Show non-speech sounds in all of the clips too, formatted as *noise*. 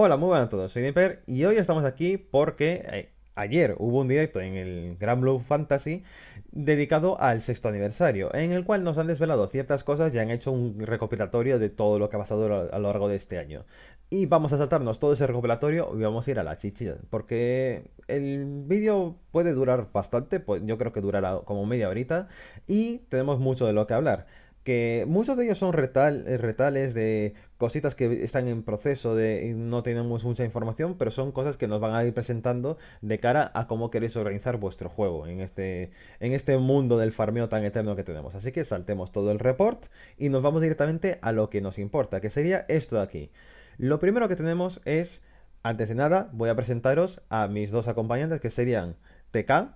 Hola, muy buenas a todos, soy Niper y hoy estamos aquí porque eh, ayer hubo un directo en el Grand Blue Fantasy dedicado al sexto aniversario, en el cual nos han desvelado ciertas cosas y han hecho un recopilatorio de todo lo que ha pasado a lo largo de este año. Y vamos a saltarnos todo ese recopilatorio y vamos a ir a la chichilla, porque el vídeo puede durar bastante, pues yo creo que durará como media horita, y tenemos mucho de lo que hablar que muchos de ellos son eh, retales de cositas que están en proceso, de no tenemos mucha información, pero son cosas que nos van a ir presentando de cara a cómo queréis organizar vuestro juego en este, en este mundo del farmeo tan eterno que tenemos. Así que saltemos todo el report y nos vamos directamente a lo que nos importa, que sería esto de aquí. Lo primero que tenemos es, antes de nada, voy a presentaros a mis dos acompañantes que serían TK.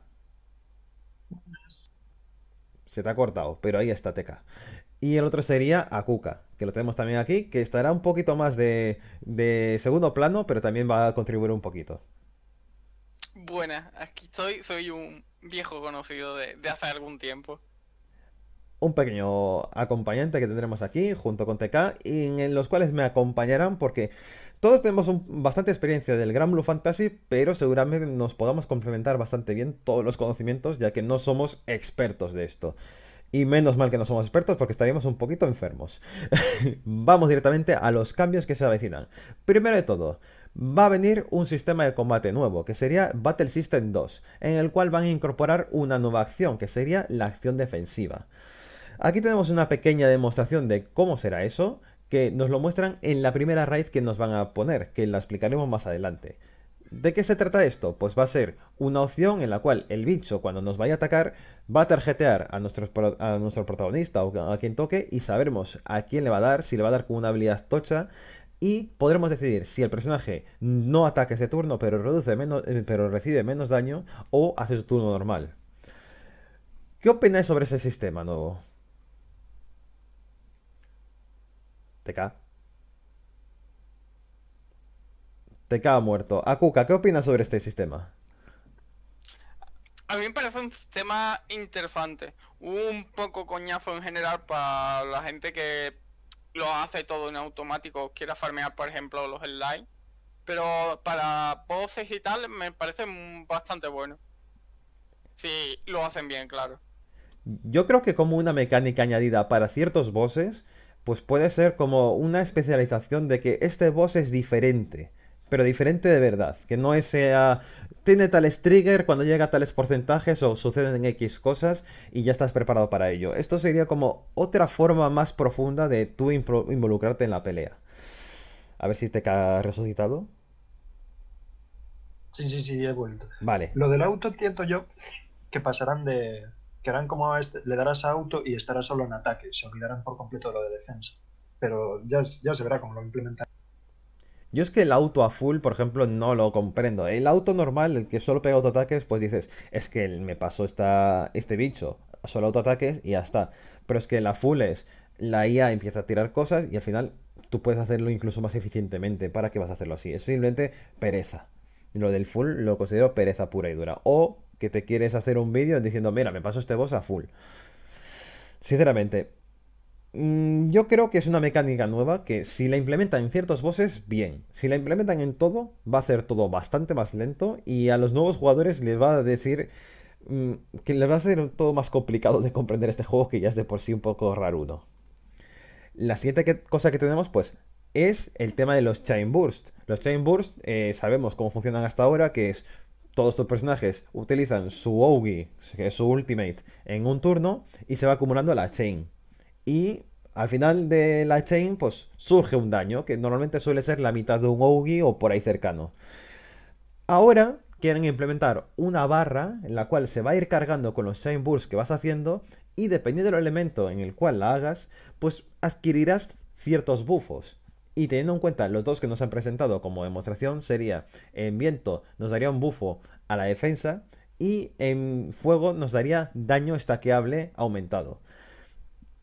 Se te ha cortado, pero ahí está TK. Y el otro sería Akuka, que lo tenemos también aquí, que estará un poquito más de, segundo plano, pero también va a contribuir un poquito. Buena, aquí estoy, soy un viejo conocido de, hace algún tiempo. Un pequeño acompañante que tendremos aquí junto con TK, y en los cuales me acompañarán porque todos tenemos bastante experiencia del Gran Blue Fantasy, pero seguramente nos podamos complementar bastante bien todos los conocimientos, ya que no somos expertos de esto. Y menos mal que no somos expertos porque estaríamos un poquito enfermos. *laughs* Vamos directamente a los cambios que se avecinan. Primero de todo, va a venir un sistema de combate nuevo, que sería Battle System 2, en el cual van a incorporar una nueva acción, que sería la acción defensiva. Aquí tenemos una pequeña demostración de cómo será eso, que nos lo muestran en la primera raid que nos van a poner, que la explicaremos más adelante. ¿De qué se trata esto? Pues va a ser una opción en la cual el bicho, cuando nos vaya a atacar, va a tarjetear a, nuestro protagonista o a quien toque y sabremos a quién le va a dar, si le va a dar con una habilidad tocha. Y podremos decidir si el personaje no ataca ese turno, pero, reduce menos, eh, pero recibe menos daño, o hace su turno normal. ¿Qué opináis sobre ese sistema nuevo? TK. te queda muerto. Akuka, ¿qué opinas sobre este sistema? A mí me parece un tema interesante. Un poco coñazo en general para la gente que lo hace todo en automático, quiera farmear, por ejemplo, los online. Pero para voces y tal, me parece bastante bueno. Si sí, lo hacen bien, claro. Yo creo que como una mecánica añadida para ciertos bosses, pues puede ser como una especialización de que este boss es diferente pero diferente de verdad. Que no es, sea, eh, tiene tales trigger, cuando llega a tales porcentajes o suceden en X cosas y ya estás preparado para ello. Esto sería como otra forma más profunda de tú involucrarte en la pelea. A ver si te ha resucitado. Sí, sí, sí, he vuelto. Vale. Lo del auto entiendo yo que pasarán de... que harán como este, le darás a auto y estará solo en ataque. Se olvidarán por completo lo de defensa. Pero ya, ya se verá cómo lo implementarán. Yo es que el auto a full, por ejemplo, no lo comprendo. El auto normal, el que solo pega autoataques, pues dices, es que me pasó este bicho, solo autoataques y ya está. Pero es que la full es, la IA empieza a tirar cosas y al final tú puedes hacerlo incluso más eficientemente. ¿Para qué vas a hacerlo así? Es simplemente pereza. Lo del full lo considero pereza pura y dura. O que te quieres hacer un vídeo diciendo, mira, me paso este boss a full. Sinceramente, Mm, yo creo que es una mecánica nueva que si la implementan en ciertos bosses, bien. Si la implementan en todo, va a hacer todo bastante más lento y a los nuevos jugadores les va a decir mm, que les va a hacer todo más complicado de comprender este juego que ya es de por sí un poco uno La siguiente cosa que tenemos pues es el tema de los Chain Burst. Los Chain Burst eh, sabemos cómo funcionan hasta ahora, que es todos tus personajes utilizan su Ogi, que es su Ultimate, en un turno y se va acumulando la Chain. Y al final de la chain, pues surge un daño, que normalmente suele ser la mitad de un Ougi o por ahí cercano. Ahora quieren implementar una barra en la cual se va a ir cargando con los chain bursts que vas haciendo y dependiendo del elemento en el cual la hagas, pues adquirirás ciertos bufos. Y teniendo en cuenta los dos que nos han presentado como demostración, sería en viento nos daría un bufo a la defensa y en fuego nos daría daño estaqueable aumentado.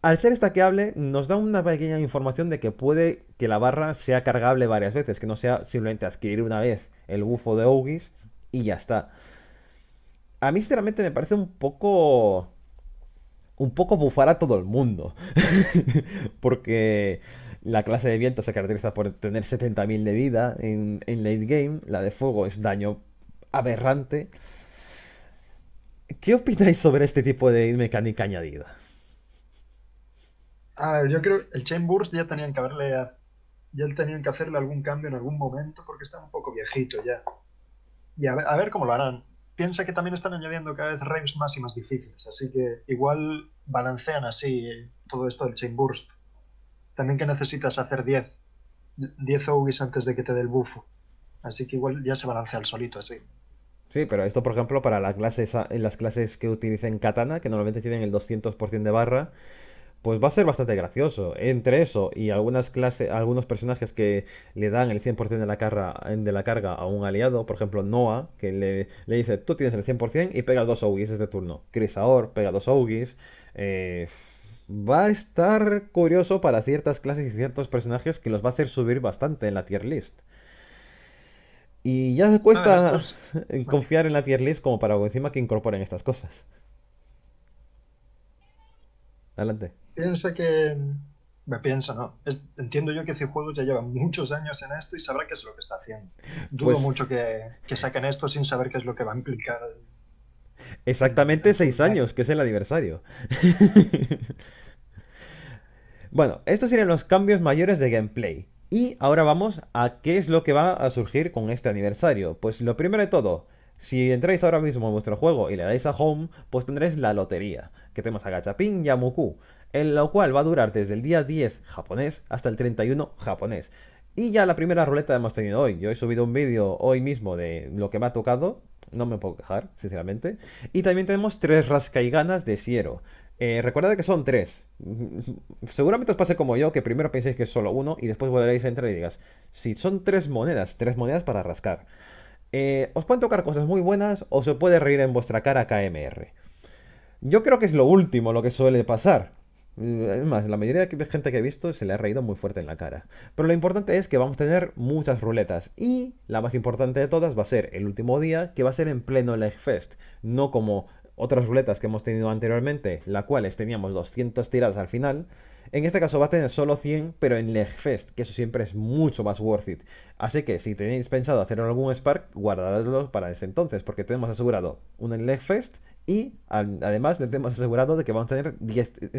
Al ser estaqueable, nos da una pequeña información de que puede que la barra sea cargable varias veces, que no sea simplemente adquirir una vez el bufo de OGIS y ya está. A mí, sinceramente, me parece un poco. Un poco bufar a todo el mundo. *laughs* Porque la clase de viento se caracteriza por tener 70.000 de vida en late game. La de fuego es daño aberrante. ¿Qué opináis sobre este tipo de mecánica añadida? A ver, yo creo que el Chain Burst ya tenían que haberle. Ya tenían que hacerle algún cambio en algún momento porque está un poco viejito ya. Y a ver, cómo lo harán. Piensa que también están añadiendo cada vez raves más y más difíciles, así que igual balancean así todo esto del Chain Burst. También que necesitas hacer 10. 10 antes de que te dé el bufo. Así que igual ya se balancea al solito así. Sí, pero esto, por ejemplo, para las clases, las clases que utilicen Katana, que normalmente tienen el 200% de barra, pues va a ser bastante gracioso. Entre eso y algunas algunos personajes que le dan el 100% de la, carga, de la carga a un aliado, por ejemplo Noah, que le, dice, tú tienes el 100% y pega dos Augis este turno. Aor pega dos Augis. Eh, va a estar curioso para ciertas clases y ciertos personajes que los va a hacer subir bastante en la tier list. Y ya se ah, cuesta *laughs* confiar en la tier list como para encima que incorporen estas cosas adelante. Piensa que. Me piensa, ¿no? entiendo yo que juegos ya lleva muchos años en esto y sabrá qué es lo que está haciendo. Dudo pues- mucho que, saquen esto sin saber qué es lo que va a implicar. Exactamente seis años, que es el aniversario. *laughs* bueno, estos serían los cambios mayores de gameplay. Y ahora vamos a qué es lo que va a surgir con este aniversario. Pues lo primero de todo, si entráis ahora mismo en vuestro juego y le dais a Home, pues tendréis la lotería, que tenemos a Gachapin y a en lo cual va a durar desde el día 10 japonés hasta el 31 japonés. Y ya la primera ruleta hemos tenido hoy. Yo he subido un vídeo hoy mismo de lo que me ha tocado. No me puedo quejar, sinceramente. Y también tenemos tres rascaiganas de Siero. Eh, Recuerda que son tres. *laughs* Seguramente os pase como yo, que primero penséis que es solo uno y después volveréis a entrar y digas, si son tres monedas, tres monedas para rascar. Eh, os pueden tocar cosas muy buenas o se puede reír en vuestra cara KMR. Yo creo que es lo último lo que suele pasar. Eh, es más, la mayoría de gente que he visto se le ha reído muy fuerte en la cara. Pero lo importante es que vamos a tener muchas ruletas. Y la más importante de todas va a ser el último día, que va a ser en pleno legfest Fest. No como otras ruletas que hemos tenido anteriormente, las cuales teníamos 200 tiradas al final. En este caso va a tener solo 100, pero en legfest Fest, que eso siempre es mucho más worth it. Así que si tenéis pensado hacer algún Spark, Guardadlo para ese entonces, porque tenemos asegurado un Leg Fest y además le tenemos asegurado de que vamos a tener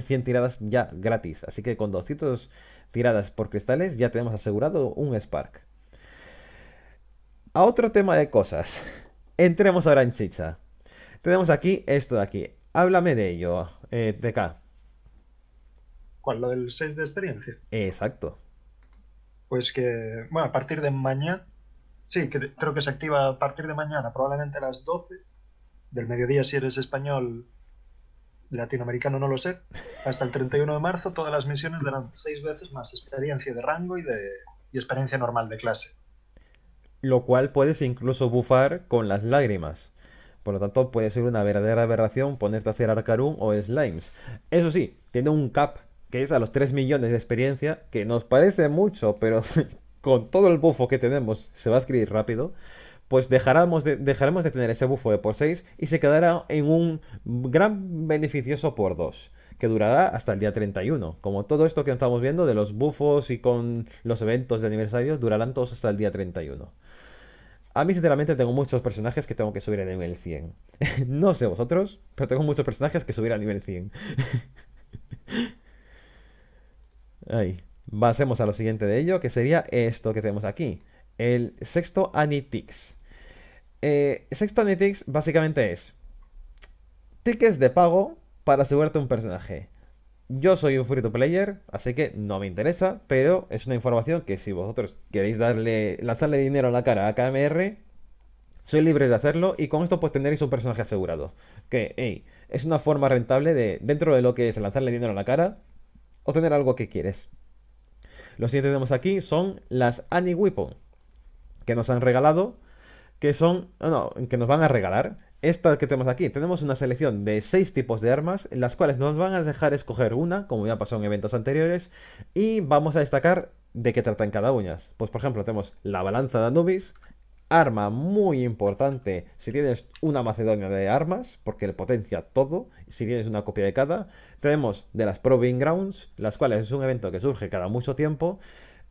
100 tiradas ya gratis. Así que con 200 tiradas por cristales ya tenemos asegurado un Spark. A otro tema de cosas. Entremos ahora en chicha. Tenemos aquí esto de aquí. Háblame de ello, De eh, acá ¿Cuál? ¿Lo del 6 de experiencia? Exacto. Pues que, bueno, a partir de mañana, sí, creo que se activa a partir de mañana, probablemente a las 12 del mediodía si eres español, latinoamericano no lo sé, hasta el 31 de marzo todas las misiones darán 6 veces más experiencia de rango y de y experiencia normal de clase. Lo cual puedes incluso bufar con las lágrimas. Por lo tanto, puede ser una verdadera aberración ponerte a hacer Arcarum o Slimes. Eso sí, tiene un cap que es a los 3 millones de experiencia, que nos parece mucho, pero *laughs* con todo el bufo que tenemos se va a escribir rápido, pues dejaremos de, dejaremos de tener ese bufo de por 6 y se quedará en un gran beneficioso por 2 que durará hasta el día 31. Como todo esto que estamos viendo de los bufos y con los eventos de aniversarios, durarán todos hasta el día 31. A mí, sinceramente, tengo muchos personajes que tengo que subir a nivel 100. *laughs* no sé vosotros, pero tengo muchos personajes que subir a nivel 100. *laughs* Ahí. Pasemos a lo siguiente de ello, que sería esto que tenemos aquí. El sexto Anitix. Eh, sexto Anitix básicamente es tickets de pago para asegurarte un personaje. Yo soy un free to player, así que no me interesa, pero es una información que si vosotros queréis darle, lanzarle dinero a la cara a KMR, soy libre de hacerlo y con esto pues tendréis un personaje asegurado. Que, es una forma rentable de, dentro de lo que es lanzarle dinero a la cara, tener algo que quieres. Lo siguiente que tenemos aquí son las Annie Weapon, que nos han regalado, que son, ah, no, que nos van a regalar. Esta que tenemos aquí, tenemos una selección de seis tipos de armas, En las cuales nos van a dejar escoger una, como ya pasó en eventos anteriores, y vamos a destacar de qué tratan cada una. Pues por ejemplo, tenemos la balanza de Anubis, arma muy importante si tienes una macedonia de armas, porque le potencia todo, si tienes una copia de cada. Tenemos de las Proving Grounds, las cuales es un evento que surge cada mucho tiempo.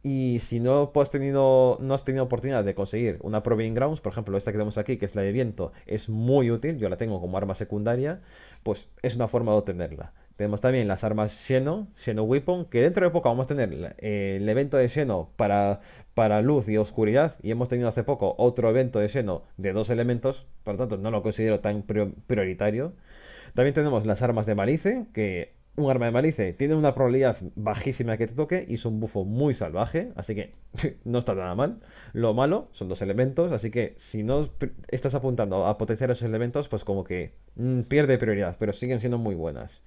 Y si no pues, has, tenido, no has tenido oportunidad de conseguir una Proving Grounds, por ejemplo, esta que tenemos aquí, que es la de viento, es muy útil, yo la tengo como arma secundaria, pues es una forma de obtenerla. Tenemos también las armas Xeno, Xeno Weapon, que dentro de poco vamos a tener eh, el evento de Xeno para, para luz y oscuridad, y hemos tenido hace poco otro evento de Xeno de dos elementos, por lo tanto no lo considero tan prioritario. También tenemos las armas de malice, que un arma de malice tiene una probabilidad bajísima que te toque y es un bufo muy salvaje, así que *laughs* no está nada mal. Lo malo son dos elementos, así que si no estás apuntando a potenciar esos elementos, pues como que mm, pierde prioridad, pero siguen siendo muy buenas.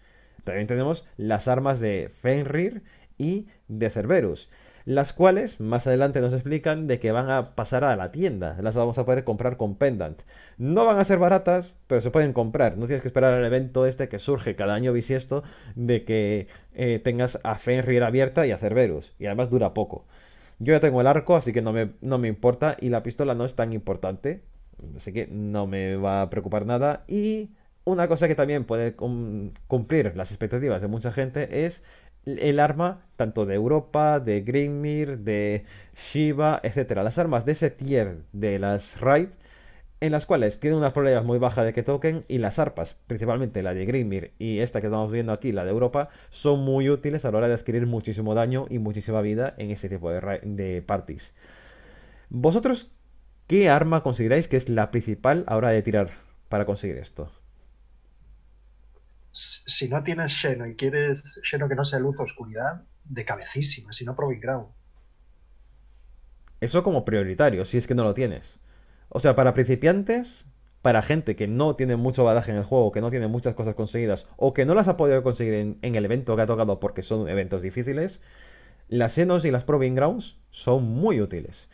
También tenemos las armas de Fenrir y de Cerberus las cuales más adelante nos explican de que van a pasar a la tienda, las vamos a poder comprar con Pendant. No van a ser baratas, pero se pueden comprar, no tienes que esperar al evento este que surge cada año bisiesto de que eh, tengas a Fenrir abierta y a Cerberus, y además dura poco. Yo ya tengo el arco, así que no me, no me importa, y la pistola no es tan importante, así que no me va a preocupar nada, y... Una cosa que también puede cumplir las expectativas de mucha gente es el arma tanto de Europa, de Grimir de Shiva, etcétera. Las armas de ese tier de las Raid, en las cuales tienen unas probabilidades muy bajas de que toquen, y las arpas, principalmente la de Grimir y esta que estamos viendo aquí, la de Europa, son muy útiles a la hora de adquirir muchísimo daño y muchísima vida en ese tipo de, parties. ¿Vosotros qué arma consideráis que es la principal a la hora de tirar para conseguir esto? si no tienes lleno y quieres lleno que no sea luz o oscuridad, de cabecísima, si no Proving Ground. Eso como prioritario, si es que no lo tienes. O sea, para principiantes, para gente que no tiene mucho badaje en el juego, que no tiene muchas cosas conseguidas, o que no las ha podido conseguir en, el evento que ha tocado porque son eventos difíciles, las Xenos y las Proving Grounds son muy útiles.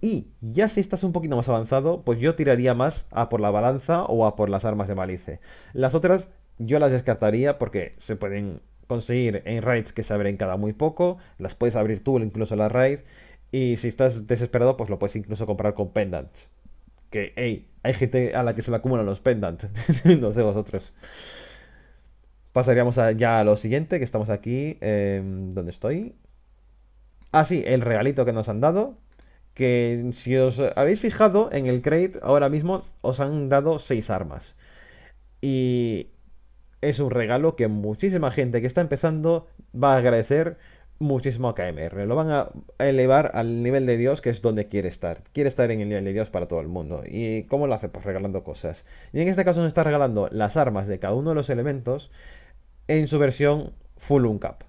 Y ya si estás un poquito más avanzado, pues yo tiraría más a por la balanza o a por las armas de malice. Las otras yo las descartaría porque se pueden conseguir en raids que se abren cada muy poco, las puedes abrir tú incluso las raids, y si estás desesperado pues lo puedes incluso comprar con pendants. Que, hey, hay gente a la que se le acumulan los pendants, *laughs* no sé vosotros. Pasaríamos ya a lo siguiente, que estamos aquí, eh, ¿dónde estoy? Ah, sí, el regalito que nos han dado, que si os habéis fijado en el crate, ahora mismo os han dado seis armas. Y es un regalo que muchísima gente que está empezando va a agradecer muchísimo a KMR. Lo van a elevar al nivel de Dios, que es donde quiere estar. Quiere estar en el nivel de Dios para todo el mundo. ¿Y cómo lo hace? Pues regalando cosas. Y en este caso nos está regalando las armas de cada uno de los elementos en su versión Full Uncap.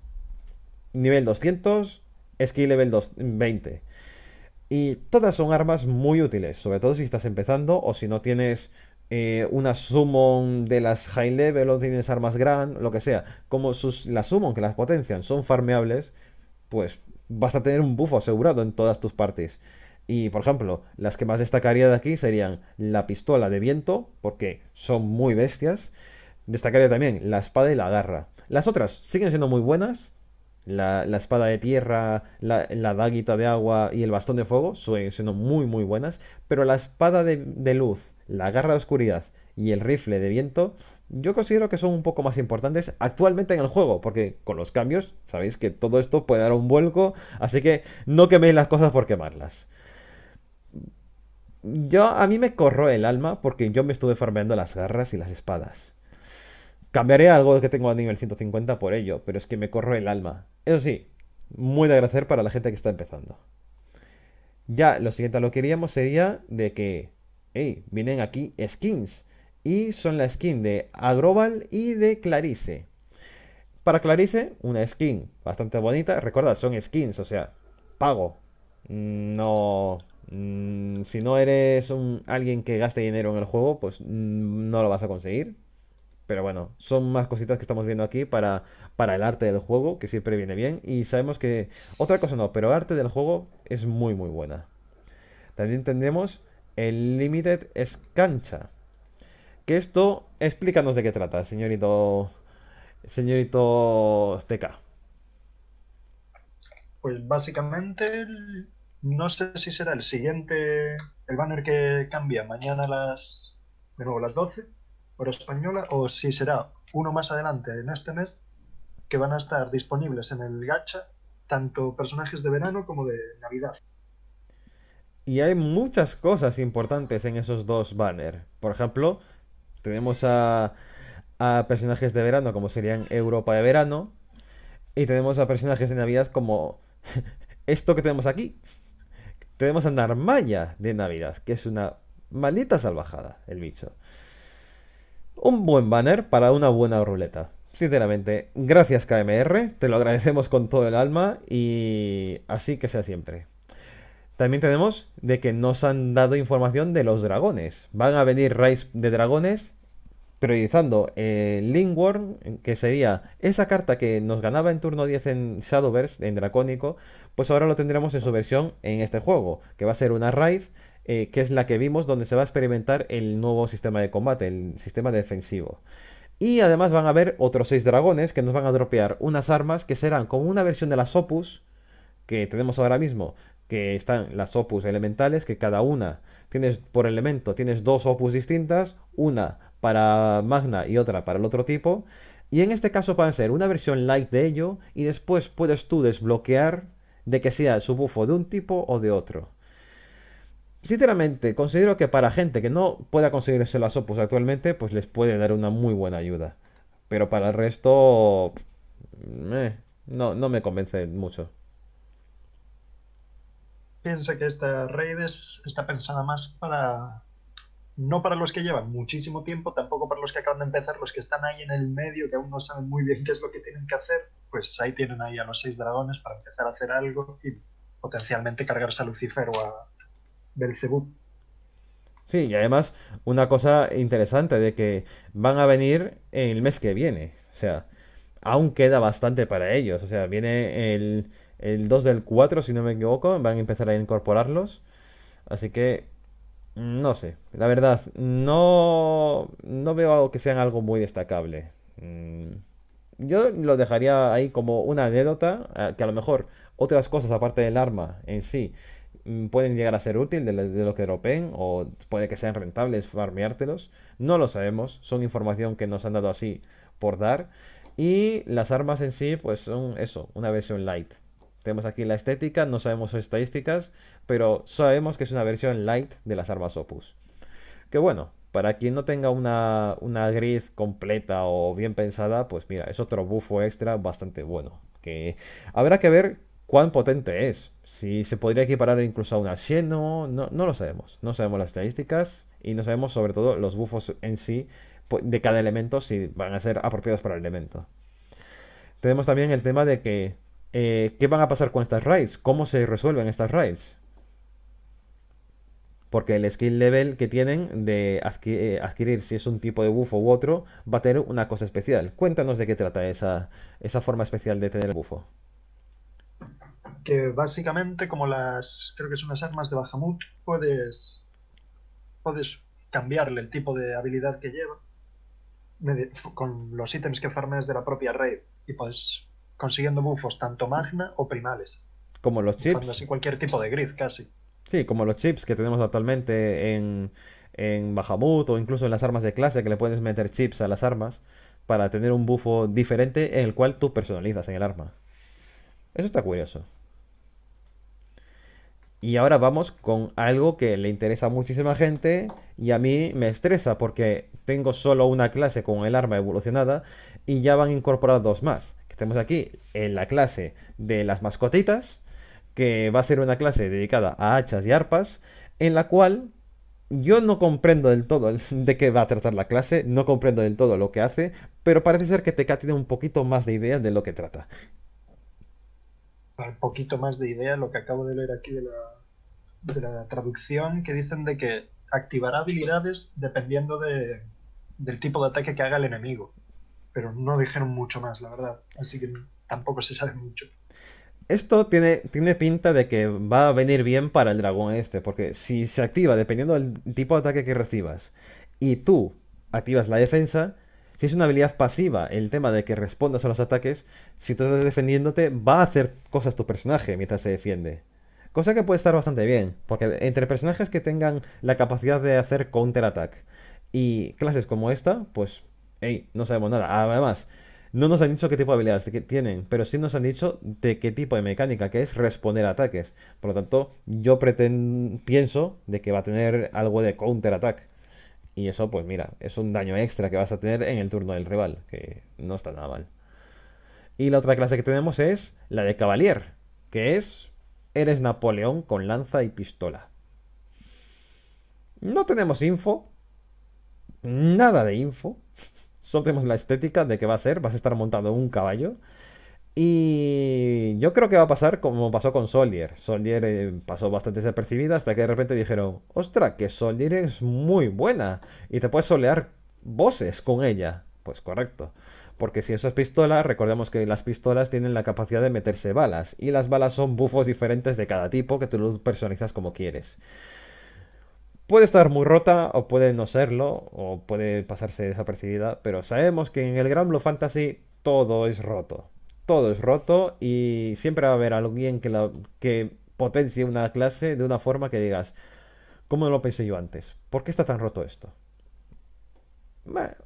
Nivel 200, skill level 20. Y todas son armas muy útiles, sobre todo si estás empezando o si no tienes eh, una summon de las high level o tienes armas gran, lo que sea, como sus, las summon que las potencian son farmeables, pues vas a tener un bufo asegurado en todas tus partes Y por ejemplo, las que más destacaría de aquí serían la pistola de viento, porque son muy bestias. Destacaría también la espada y la garra. Las otras siguen siendo muy buenas. La, espada de tierra, la, daguita de agua y el bastón de fuego suelen siendo muy, muy buenas. Pero la espada de luz la garra de oscuridad y el rifle de viento, yo considero que son un poco más importantes actualmente en el juego, porque con los cambios sabéis que todo esto puede dar un vuelco, así que no queméis las cosas por quemarlas. Yo a mí me corro el alma porque yo me estuve farmeando las garras y las espadas. Cambiaré algo que tengo a nivel 150 por ello, pero es que me corro el alma. Eso sí, muy de agradecer para la gente que está empezando. Ya lo siguiente a lo que sería de que vienen aquí skins. Y son la skin de Agroval y de Clarice. Para Clarice, una skin bastante bonita. Recuerda, son skins, o sea, pago. No. Mm, si no eres alguien que gaste dinero en el juego, pues mm, no lo vas a conseguir. Pero bueno, son más cositas que estamos viendo aquí para, para el arte del juego, que siempre viene bien. Y sabemos que. Otra cosa no, pero el arte del juego es muy, muy buena. También tendremos el Limited es cancha. Que esto, explícanos de qué trata, señorito, señorito TK Pues básicamente, no sé si será el siguiente, el banner que cambia mañana a las, de nuevo, a las 12, Por española, o si será uno más adelante en este mes, que van a estar disponibles en el gacha tanto personajes de verano como de navidad. Y hay muchas cosas importantes en esos dos banners. Por ejemplo, tenemos a, a personajes de verano como serían Europa de verano. Y tenemos a personajes de Navidad como *laughs* esto que tenemos aquí. Tenemos a Narmaya de Navidad, que es una maldita salvajada, el bicho. Un buen banner para una buena ruleta. Sinceramente, gracias KMR, te lo agradecemos con todo el alma y así que sea siempre. También tenemos de que nos han dado información de los dragones. Van a venir raids de dragones priorizando el Lingworm, que sería esa carta que nos ganaba en turno 10 en Shadowverse, en Dracónico, pues ahora lo tendremos en su versión en este juego, que va a ser una raid, eh, que es la que vimos donde se va a experimentar el nuevo sistema de combate, el sistema defensivo. Y además van a haber otros 6 dragones que nos van a dropear unas armas que serán como una versión de las Opus, que tenemos ahora mismo, que están las opus elementales, que cada una tienes por elemento, tienes dos opus distintas, una para Magna y otra para el otro tipo. Y en este caso van a ser una versión light de ello y después puedes tú desbloquear de que sea el bufo de un tipo o de otro. Sinceramente, considero que para gente que no pueda conseguirse las opus actualmente, pues les puede dar una muy buena ayuda. Pero para el resto... Eh, no, no me convence mucho piensa que esta raid está pensada más para. No para los que llevan muchísimo tiempo, tampoco para los que acaban de empezar, los que están ahí en el medio, que aún no saben muy bien qué es lo que tienen que hacer, pues ahí tienen ahí a los seis dragones para empezar a hacer algo y potencialmente cargarse a Lucifer o a Belcebú. Sí, y además una cosa interesante de que van a venir el mes que viene. O sea, aún queda bastante para ellos. O sea, viene el, el 2 del 4, si no me equivoco, van a empezar a incorporarlos. Así que, mm, no sé, la verdad, no, no veo que sean algo muy destacable. Mm, yo lo dejaría ahí como una anécdota, ah, que a lo mejor otras cosas aparte del arma en sí mm, pueden llegar a ser útil de, lo que ropen o puede que sean rentables farmeártelos. No lo sabemos, son información que nos han dado así por dar. Y las armas en sí, pues son eso, una versión light. Tenemos aquí la estética, no sabemos estadísticas, pero sabemos que es una versión light de las armas Opus. Que bueno, para quien no tenga una, una grid completa o bien pensada, pues mira, es otro bufo extra bastante bueno. Que habrá que ver cuán potente es. Si se podría equiparar incluso a una Xeno, no, no lo sabemos. No sabemos las estadísticas y no sabemos sobre todo los buffos en sí pues, de cada elemento si van a ser apropiados para el elemento. Tenemos también el tema de que eh, ¿qué van a pasar con estas raids? ¿Cómo se resuelven estas raids? Porque el skill level que tienen de eh, adquirir, si es un tipo de bufo u otro va a tener una cosa especial. Cuéntanos de qué trata esa, forma especial de tener el bufo. Que básicamente como las, creo que son las armas de Bahamut, puedes, puedes cambiarle el tipo de habilidad que lleva con los ítems que farmes de la propia raid y puedes consiguiendo bufos tanto magna o primales. Como los chips. Cuando cualquier tipo de casi. Sí, como los chips que tenemos actualmente en, en o incluso en las armas de clase que le puedes meter chips a las armas para tener un bufo diferente en el cual tú personalizas en el arma. Eso está curioso. Y ahora vamos con algo que le interesa a muchísima gente y a mí me estresa porque tengo solo una clase con el arma evolucionada y ya van a incorporar dos más. Estamos aquí en la clase de las mascotitas, que va a ser una clase dedicada a hachas y arpas, en la cual yo no comprendo del todo *laughs* de qué va a tratar la clase, no comprendo del todo lo que hace, pero parece ser que Teca tiene un poquito más de idea de lo que trata. Un poquito más de idea, lo que acabo de leer aquí de la, de la traducción, que dicen de que activará habilidades dependiendo de, del tipo de ataque que haga el enemigo pero no dijeron mucho más, la verdad. Así que tampoco se sabe mucho. Esto tiene, tiene pinta de que va a venir bien para el dragón este, porque si se activa, dependiendo del tipo de ataque que recibas, y tú activas la defensa, si es una habilidad pasiva, el tema de que respondas a los ataques, si tú estás defendiéndote, va a hacer cosas tu personaje mientras se defiende. Cosa que puede estar bastante bien, porque entre personajes que tengan la capacidad de hacer counter attack y clases como esta, pues no sabemos nada. Además, no nos han dicho qué tipo de habilidades tienen, pero sí nos han dicho de qué tipo de mecánica, que es responder a ataques. Por lo tanto, yo pienso de que va a tener algo de counter attack. Y eso, pues mira, es un daño extra que vas a tener en el turno del rival, que no está nada mal. Y la otra clase que tenemos es la de Cavalier, que es eres Napoleón con lanza y pistola. No tenemos info, nada de info, Solo tenemos la estética de que va a ser, vas a estar montado un caballo. Y yo creo que va a pasar como pasó con Soldier. Soldier eh, pasó bastante desapercibida hasta que de repente dijeron, ostra, que Soldier es muy buena y te puedes solear voces con ella. Pues correcto. Porque si eso es pistola, recordemos que las pistolas tienen la capacidad de meterse balas. Y las balas son bufos diferentes de cada tipo que tú los personalizas como quieres puede estar muy rota o puede no serlo o puede pasarse desapercibida, pero sabemos que en el Gran Blue Fantasy todo es roto. Todo es roto y siempre va a haber alguien que, que potencie una clase de una forma que digas, ¿cómo no lo pensé yo antes? ¿Por qué está tan roto esto?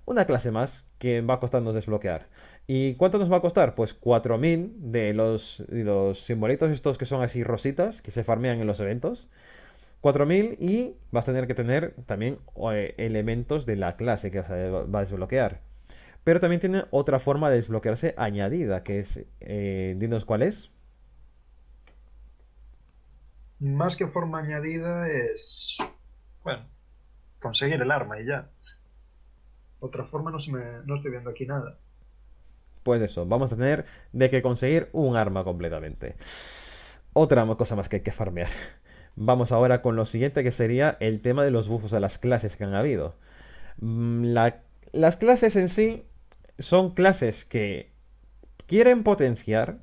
una clase más que va a costarnos desbloquear. ¿Y cuánto nos va a costar? Pues 4.000 de de los simbolitos estos que son así rositas, que se farmean en los eventos. 4000 y vas a tener que tener también eh, elementos de la clase que vas a, desbloquear. Pero también tiene otra forma de desbloquearse añadida, que es, eh, dinos cuál es. Más que forma añadida es, bueno, conseguir el arma y ya. Otra forma no, no estoy viendo aquí nada. Pues eso, vamos a tener de que conseguir un arma completamente. Otra cosa más que hay que farmear. Vamos ahora con lo siguiente que sería el tema de los buffos a las clases que han habido. Mm, las clases en sí son clases que quieren potenciar,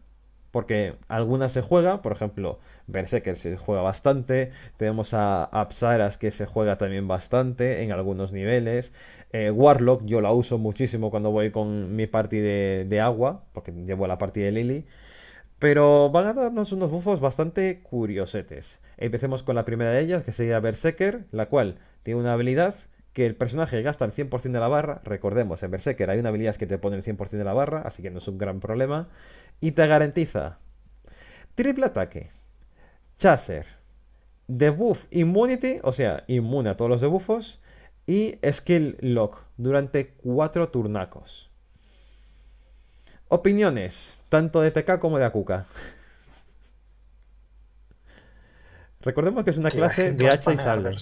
porque algunas se juega, por ejemplo, Berserker se juega bastante, tenemos a Apsaras que se juega también bastante en algunos niveles, eh, Warlock yo la uso muchísimo cuando voy con mi party de, de agua, porque llevo la party de Lily. Pero van a darnos unos buffos bastante curiosetes. Empecemos con la primera de ellas, que sería Berserker, la cual tiene una habilidad que el personaje gasta el 100% de la barra. Recordemos, en Berserker hay una habilidad que te pone el 100% de la barra, así que no es un gran problema. Y te garantiza triple ataque, chaser, debuff immunity, o sea, inmune a todos los debuffos, y skill lock durante 4 turnacos. Opiniones, tanto de TK como de Akuka. Recordemos que es una clase de hacha y sable.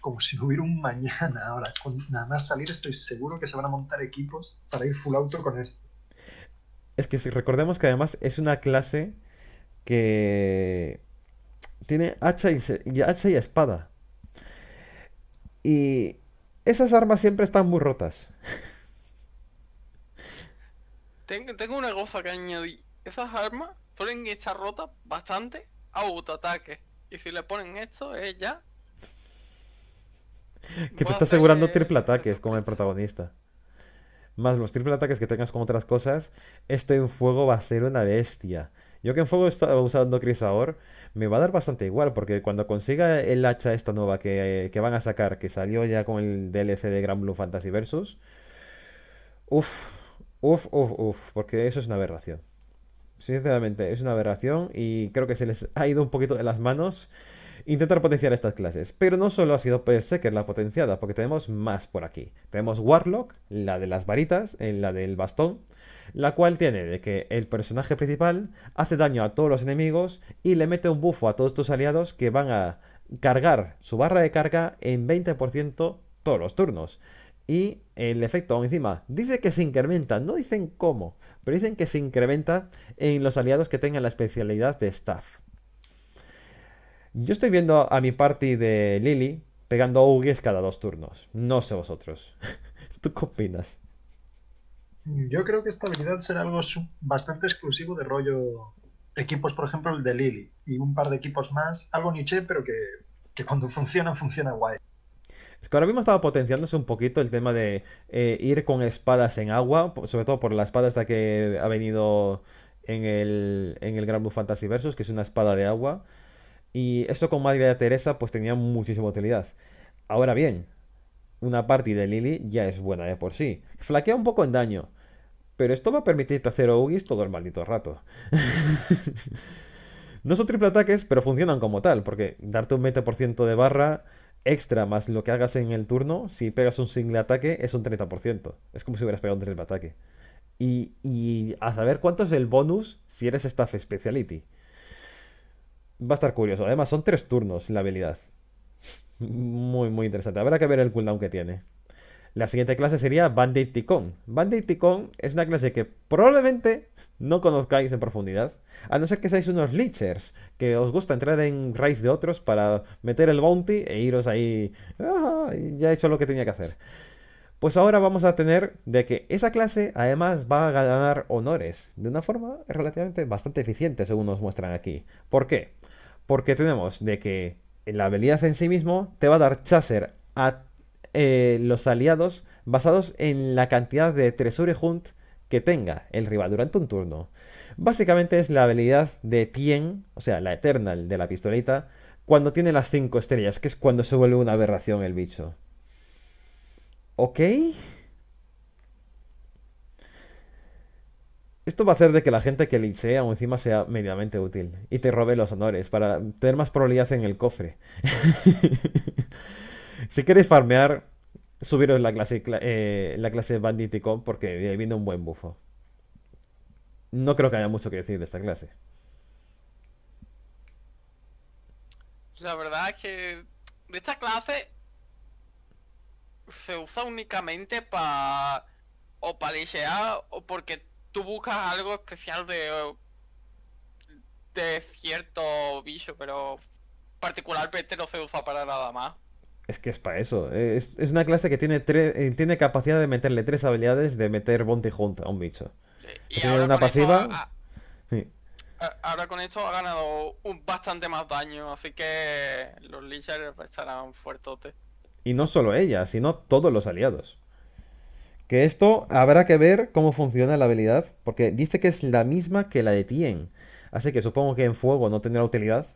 Como si hubiera un mañana ahora. Con nada más salir estoy seguro que se van a montar equipos para ir full auto con esto. Es que si recordemos que además es una clase que tiene hacha y, hacha y espada. Y esas armas siempre están muy rotas. *laughs* Tengo una cosa que añadir. Esas armas suelen estar rotas bastante a autoataque. Y si le ponen esto, es ya. que te está asegurando triple ataques, como el protagonista. Más los triple ataques que tengas con otras cosas, Esto en fuego va a ser una bestia. Yo que en fuego estaba usando ahora me va a dar bastante igual, porque cuando consiga el hacha esta nueva que, que van a sacar, que salió ya con el DLC de Grand Blue Fantasy Versus, uff, Uf, uf, uf, porque eso es una aberración. Sinceramente, es una aberración y creo que se les ha ido un poquito de las manos intentar potenciar estas clases. Pero no solo ha sido Perseker la potenciada, porque tenemos más por aquí. Tenemos Warlock, la de las varitas, eh, la del bastón, la cual tiene de que el personaje principal hace daño a todos los enemigos y le mete un buffo a todos tus aliados que van a cargar su barra de carga en 20% todos los turnos y el efecto encima. Dice que se incrementa, no dicen cómo, pero dicen que se incrementa en los aliados que tengan la especialidad de staff. Yo estoy viendo a mi party de Lily pegando Uggies cada dos turnos. No sé vosotros. *laughs* ¿Tú qué opinas? Yo creo que esta habilidad será algo bastante exclusivo de rollo equipos, por ejemplo, el de Lily y un par de equipos más. Algo niche, pero que, que cuando funciona, funciona guay que ahora mismo estaba potenciándose un poquito el tema de eh, ir con espadas en agua, sobre todo por la espada esta que ha venido en el, en el Grand Blue Fantasy Versus, que es una espada de agua. Y esto con Madre de Teresa pues tenía muchísima utilidad. Ahora bien, una party de Lily ya es buena de por sí. Flaquea un poco en daño, pero esto va a permitirte hacer Ogis todo el maldito rato. *laughs* no son triple ataques, pero funcionan como tal, porque darte un 20% de barra extra más lo que hagas en el turno, si pegas un single ataque, es un 30%. Es como si hubieras pegado un triple ataque. Y, a saber cuánto es el bonus si eres staff speciality. Va a estar curioso. Además, son tres turnos la habilidad. *laughs* Muy, muy interesante. Habrá que ver el cooldown que tiene. La siguiente clase sería Bandit banditicon Ticón. es una clase que probablemente no conozcáis en profundidad, a no ser que seáis unos leechers, que os gusta entrar en raids de otros para meter el bounty e iros ahí, ah, ya he hecho lo que tenía que hacer. Pues ahora vamos a tener de que esa clase además va a ganar honores de una forma relativamente bastante eficiente, según nos muestran aquí. ¿Por qué? Porque tenemos de que la habilidad en sí mismo te va a dar chaser a eh, los aliados basados en la cantidad de tresure Hunt que tenga el rival durante un turno. Básicamente es la habilidad de Tien, o sea, la Eternal de la pistolita, cuando tiene las 5 estrellas, que es cuando se vuelve una aberración el bicho. ¿Ok? Esto va a hacer de que la gente que linchea Aún encima sea medianamente útil y te robe los honores para tener más probabilidad en el cofre. *laughs* si queréis farmear, subiros la clase, eh, la clase Banditicon porque ahí viene un buen bufo. No creo que haya mucho que decir de esta clase. La verdad es que de esta clase se usa únicamente para o para lisear o porque tú buscas algo especial de de cierto bicho, pero particularmente no se usa para nada más. Es que es para eso. Es, una clase que tiene, eh, tiene capacidad de meterle tres habilidades de meter Bounty Hunt a un bicho. tiene una pasiva. Ahora con esto ha ganado bastante más daño, así que los Lichers estarán fuertotes. Y no solo ella, sino todos los aliados. Que esto habrá que ver cómo funciona la habilidad, porque dice que es la misma que la de Tien. Así que supongo que en fuego no tendrá utilidad.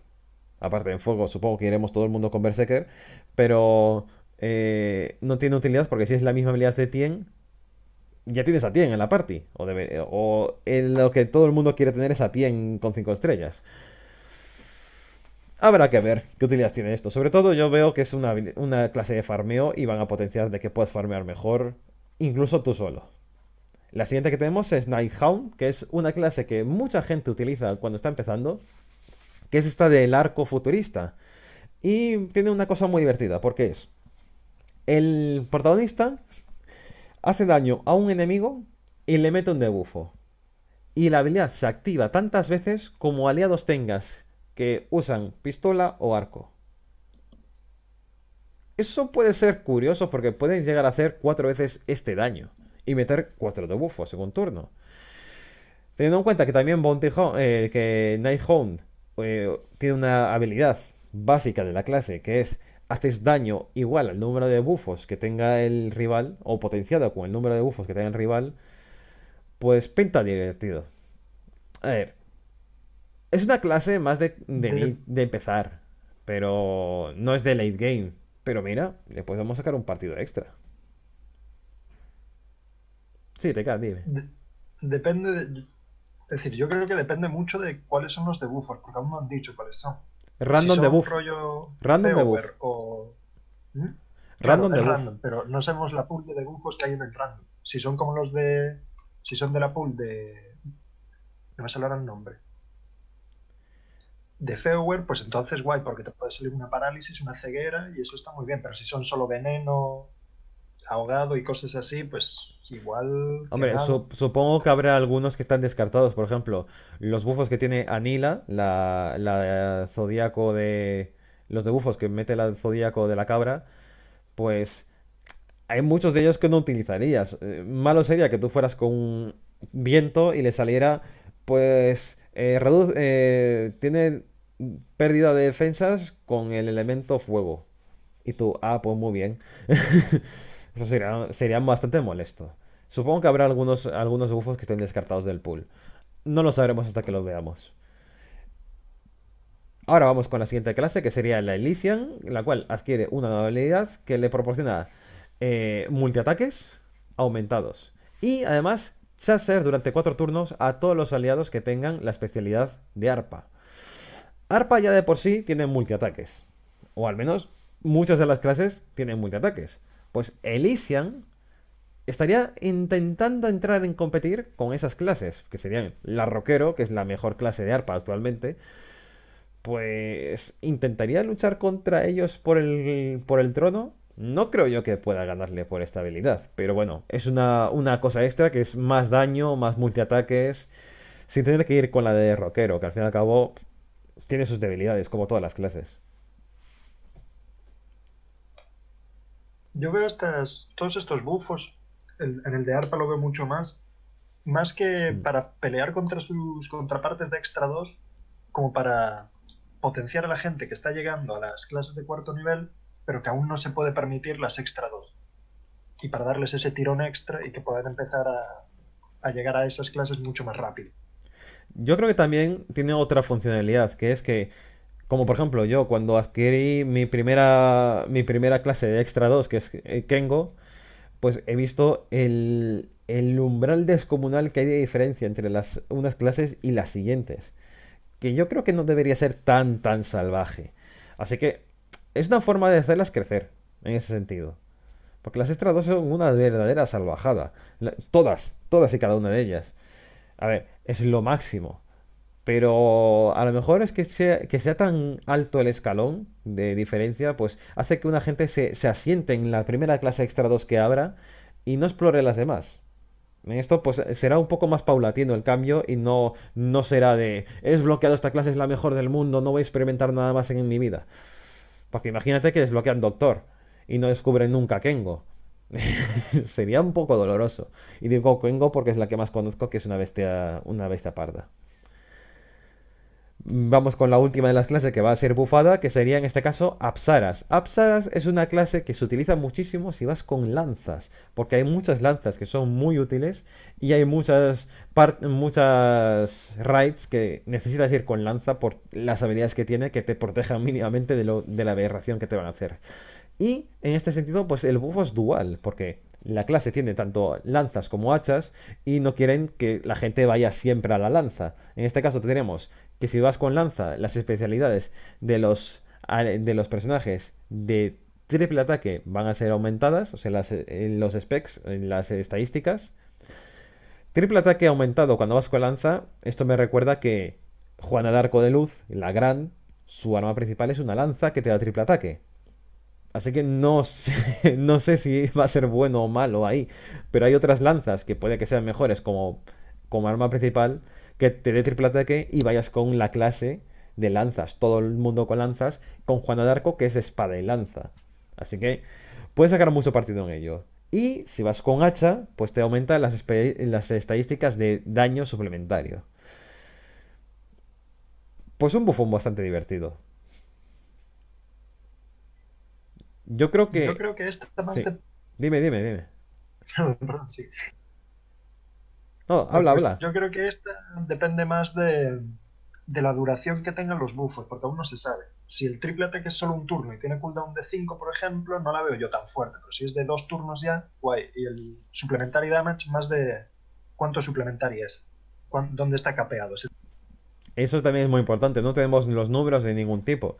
Aparte, en fuego supongo que iremos todo el mundo con Berserker. Pero eh, no tiene utilidad porque si es la misma habilidad de Tien, ya tienes a Tien en la party. O, en lo que todo el mundo quiere tener es a Tien con 5 estrellas. Habrá que ver qué utilidad tiene esto. Sobre todo yo veo que es una, una clase de farmeo y van a potenciar de que puedes farmear mejor, incluso tú solo. La siguiente que tenemos es Nighthound, que es una clase que mucha gente utiliza cuando está empezando, que es esta del arco futurista. Y tiene una cosa muy divertida, porque es, el protagonista hace daño a un enemigo y le mete un debufo Y la habilidad se activa tantas veces como aliados tengas que usan pistola o arco. Eso puede ser curioso porque pueden llegar a hacer cuatro veces este daño y meter cuatro debuffos un turno. Teniendo en cuenta que también Bounty eh, que Night eh, tiene una habilidad básica de la clase, que es haces daño igual al número de bufos que tenga el rival, o potenciado con el número de bufos que tenga el rival, pues pinta divertido. A ver, es una clase más de, empezar, pero no es de late game. Pero mira, después vamos a sacar un partido extra. Sí, te cae dime. depende, de, es decir, yo creo que depende mucho de cuáles son los de porque aún no han dicho cuáles son. Random de buff ¿Mm? Random de O... random Random, pero no sabemos la pool de buffos que hay en el random. Si son como los de. Si son de la pool de. No me sale el nombre. De feuer pues entonces guay, porque te puede salir una parálisis, una ceguera, y eso está muy bien. Pero si son solo veneno ahogado y cosas así, pues igual... Hombre, supongo que habrá algunos que están descartados, por ejemplo, los bufos que tiene Anila, la, la zodíaco de... Los de bufos que mete la zodíaco de la cabra, pues hay muchos de ellos que no utilizarías. Eh, malo sería que tú fueras con un viento y le saliera, pues, eh, reduce, eh, tiene pérdida de defensas con el elemento fuego. Y tú, ah, pues muy bien. *laughs* Eso sería, bastante molesto. Supongo que habrá algunos, algunos bufos que estén descartados del pool. No lo sabremos hasta que los veamos. Ahora vamos con la siguiente clase, que sería la Elysian, la cual adquiere una habilidad que le proporciona eh, multiataques aumentados. Y además, chaser durante cuatro turnos a todos los aliados que tengan la especialidad de arpa. Arpa ya de por sí tiene multiataques. O al menos muchas de las clases tienen multiataques. Pues Elysian estaría intentando entrar en competir con esas clases, que serían la rockero, que es la mejor clase de arpa actualmente, pues intentaría luchar contra ellos por el, por el trono. No creo yo que pueda ganarle por esta habilidad, pero bueno, es una, una cosa extra que es más daño, más multiataques, sin tener que ir con la de rockero, que al fin y al cabo tiene sus debilidades, como todas las clases. yo veo estas, todos estos bufos, en el de ARPA lo veo mucho más, más que mm. para pelear contra sus contrapartes de Extra 2, como para potenciar a la gente que está llegando a las clases de cuarto nivel, pero que aún no se puede permitir las Extra 2. Y para darles ese tirón extra y que puedan empezar a llegar a esas clases mucho más rápido. Yo creo que también tiene otra funcionalidad, que es que como por ejemplo, yo cuando adquirí mi primera, mi primera clase de Extra 2, que es eh, Kengo, pues he visto el, el umbral descomunal que hay de diferencia entre las, unas clases y las siguientes. Que yo creo que no debería ser tan, tan salvaje. Así que es una forma de hacerlas crecer, en ese sentido. Porque las extra 2 son una verdadera salvajada. todas, todas y cada una de ellas. A ver, es lo máximo. Pero a lo mejor es que sea, tan alto el escalón de diferencia, pues hace que una gente se, asiente en la primera clase extra 2 que abra y no explore las demás. En esto pues será un poco más paulatino el cambio y no, será de es bloqueado esta clase, es la mejor del mundo, no voy a experimentar nada más en mi vida. Porque imagínate que desbloquean Doctor y no descubren nunca Kengo. *laughs* Sería un poco doloroso. Y digo Kengo porque es la que más conozco, que es una bestia, una bestia parda. Vamos con la última de las clases que va a ser bufada, que sería en este caso Apsaras. Apsaras es una clase que se utiliza muchísimo si vas con lanzas, porque hay muchas lanzas que son muy útiles y hay muchas, muchas raids que necesitas ir con lanza por las habilidades que tiene que te protejan mínimamente de, lo, de la aberración que te van a hacer. Y en este sentido, pues el buffo es dual, porque la clase tiene tanto lanzas como hachas y no quieren que la gente vaya siempre a la lanza. En este caso tenemos que si vas con lanza, las especialidades de los, de los personajes de triple ataque van a ser aumentadas, o sea, en los specs, en las estadísticas. Triple ataque aumentado cuando vas con lanza, esto me recuerda que Juana de Arco de Luz, la gran, su arma principal es una lanza que te da triple ataque. Así que no sé, *laughs* no sé si va a ser bueno o malo ahí, pero hay otras lanzas que puede que sean mejores como, como arma principal que te dé triple ataque y vayas con la clase de lanzas, todo el mundo con lanzas, con Juan de Arco que es espada y lanza. Así que puedes sacar mucho partido en ello. Y si vas con hacha, pues te aumenta las, las estadísticas de daño suplementario. Pues un bufón bastante divertido. Yo creo que. Yo creo que esta parte. Dime, dime, dime. *laughs* sí habla, habla. Yo creo que esta depende más de, la duración que tengan los buffos, porque aún no se sabe. Si el triple ataque es solo un turno y tiene cooldown de 5, por ejemplo, no la veo yo tan fuerte, pero si es de dos turnos ya, guay. Y el suplementary damage, más de cuánto suplementary es, dónde está capeado. Eso también es muy importante, no tenemos los números de ningún tipo.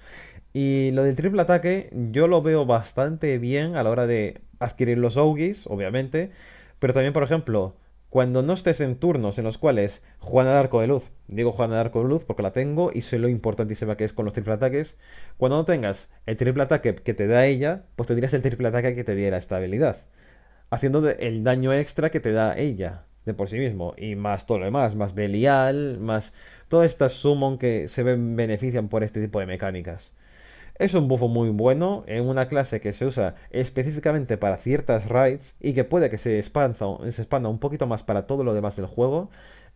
Y lo del triple ataque, yo lo veo bastante bien a la hora de adquirir los augis, obviamente, pero también, por ejemplo, cuando no estés en turnos en los cuales Juana de arco de luz, digo Juana de arco de luz porque la tengo y sé lo importantísima que es con los triple ataques, cuando no tengas el triple ataque que te da ella, pues tendrías el triple ataque que te diera estabilidad, haciendo el daño extra que te da ella de por sí mismo, y más todo lo demás, más Belial, más todas estas summon que se ven benefician por este tipo de mecánicas. Es un buffo muy bueno en una clase que se usa específicamente para ciertas raids y que puede que se expanda, un poquito más para todo lo demás del juego.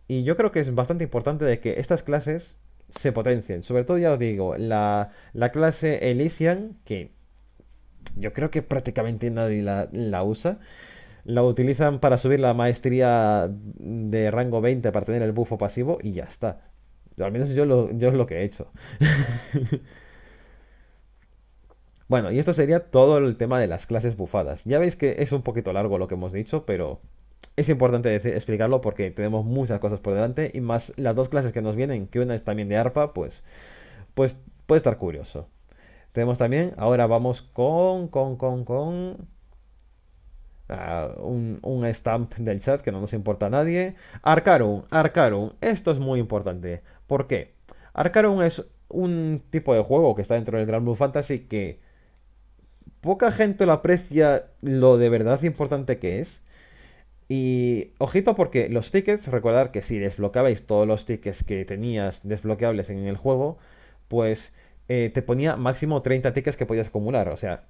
Y yo creo que es bastante importante de que estas clases se potencien. Sobre todo, ya os digo, la, clase Elysian, que yo creo que prácticamente nadie la, usa. La utilizan para subir la maestría de rango 20 para tener el bufo pasivo y ya está. Al menos yo, yo es lo que he hecho. *laughs* Bueno, y esto sería todo el tema de las clases bufadas. Ya veis que es un poquito largo lo que hemos dicho, pero es importante explicarlo porque tenemos muchas cosas por delante y más las dos clases que nos vienen, que una es también de arpa, pues, pues puede estar curioso. Tenemos también, ahora vamos con, con, con, con... Ah, un, un, stamp del chat que no nos importa a nadie. Arcarum, Arcarum, esto es muy importante. ¿Por qué? Arcarum es un tipo de juego que está dentro del Grand Blue Fantasy que poca gente lo aprecia lo de verdad importante que es. Y ojito porque los tickets, recordar que si desbloqueabais todos los tickets que tenías desbloqueables en el juego, pues eh, te ponía máximo 30 tickets que podías acumular. O sea,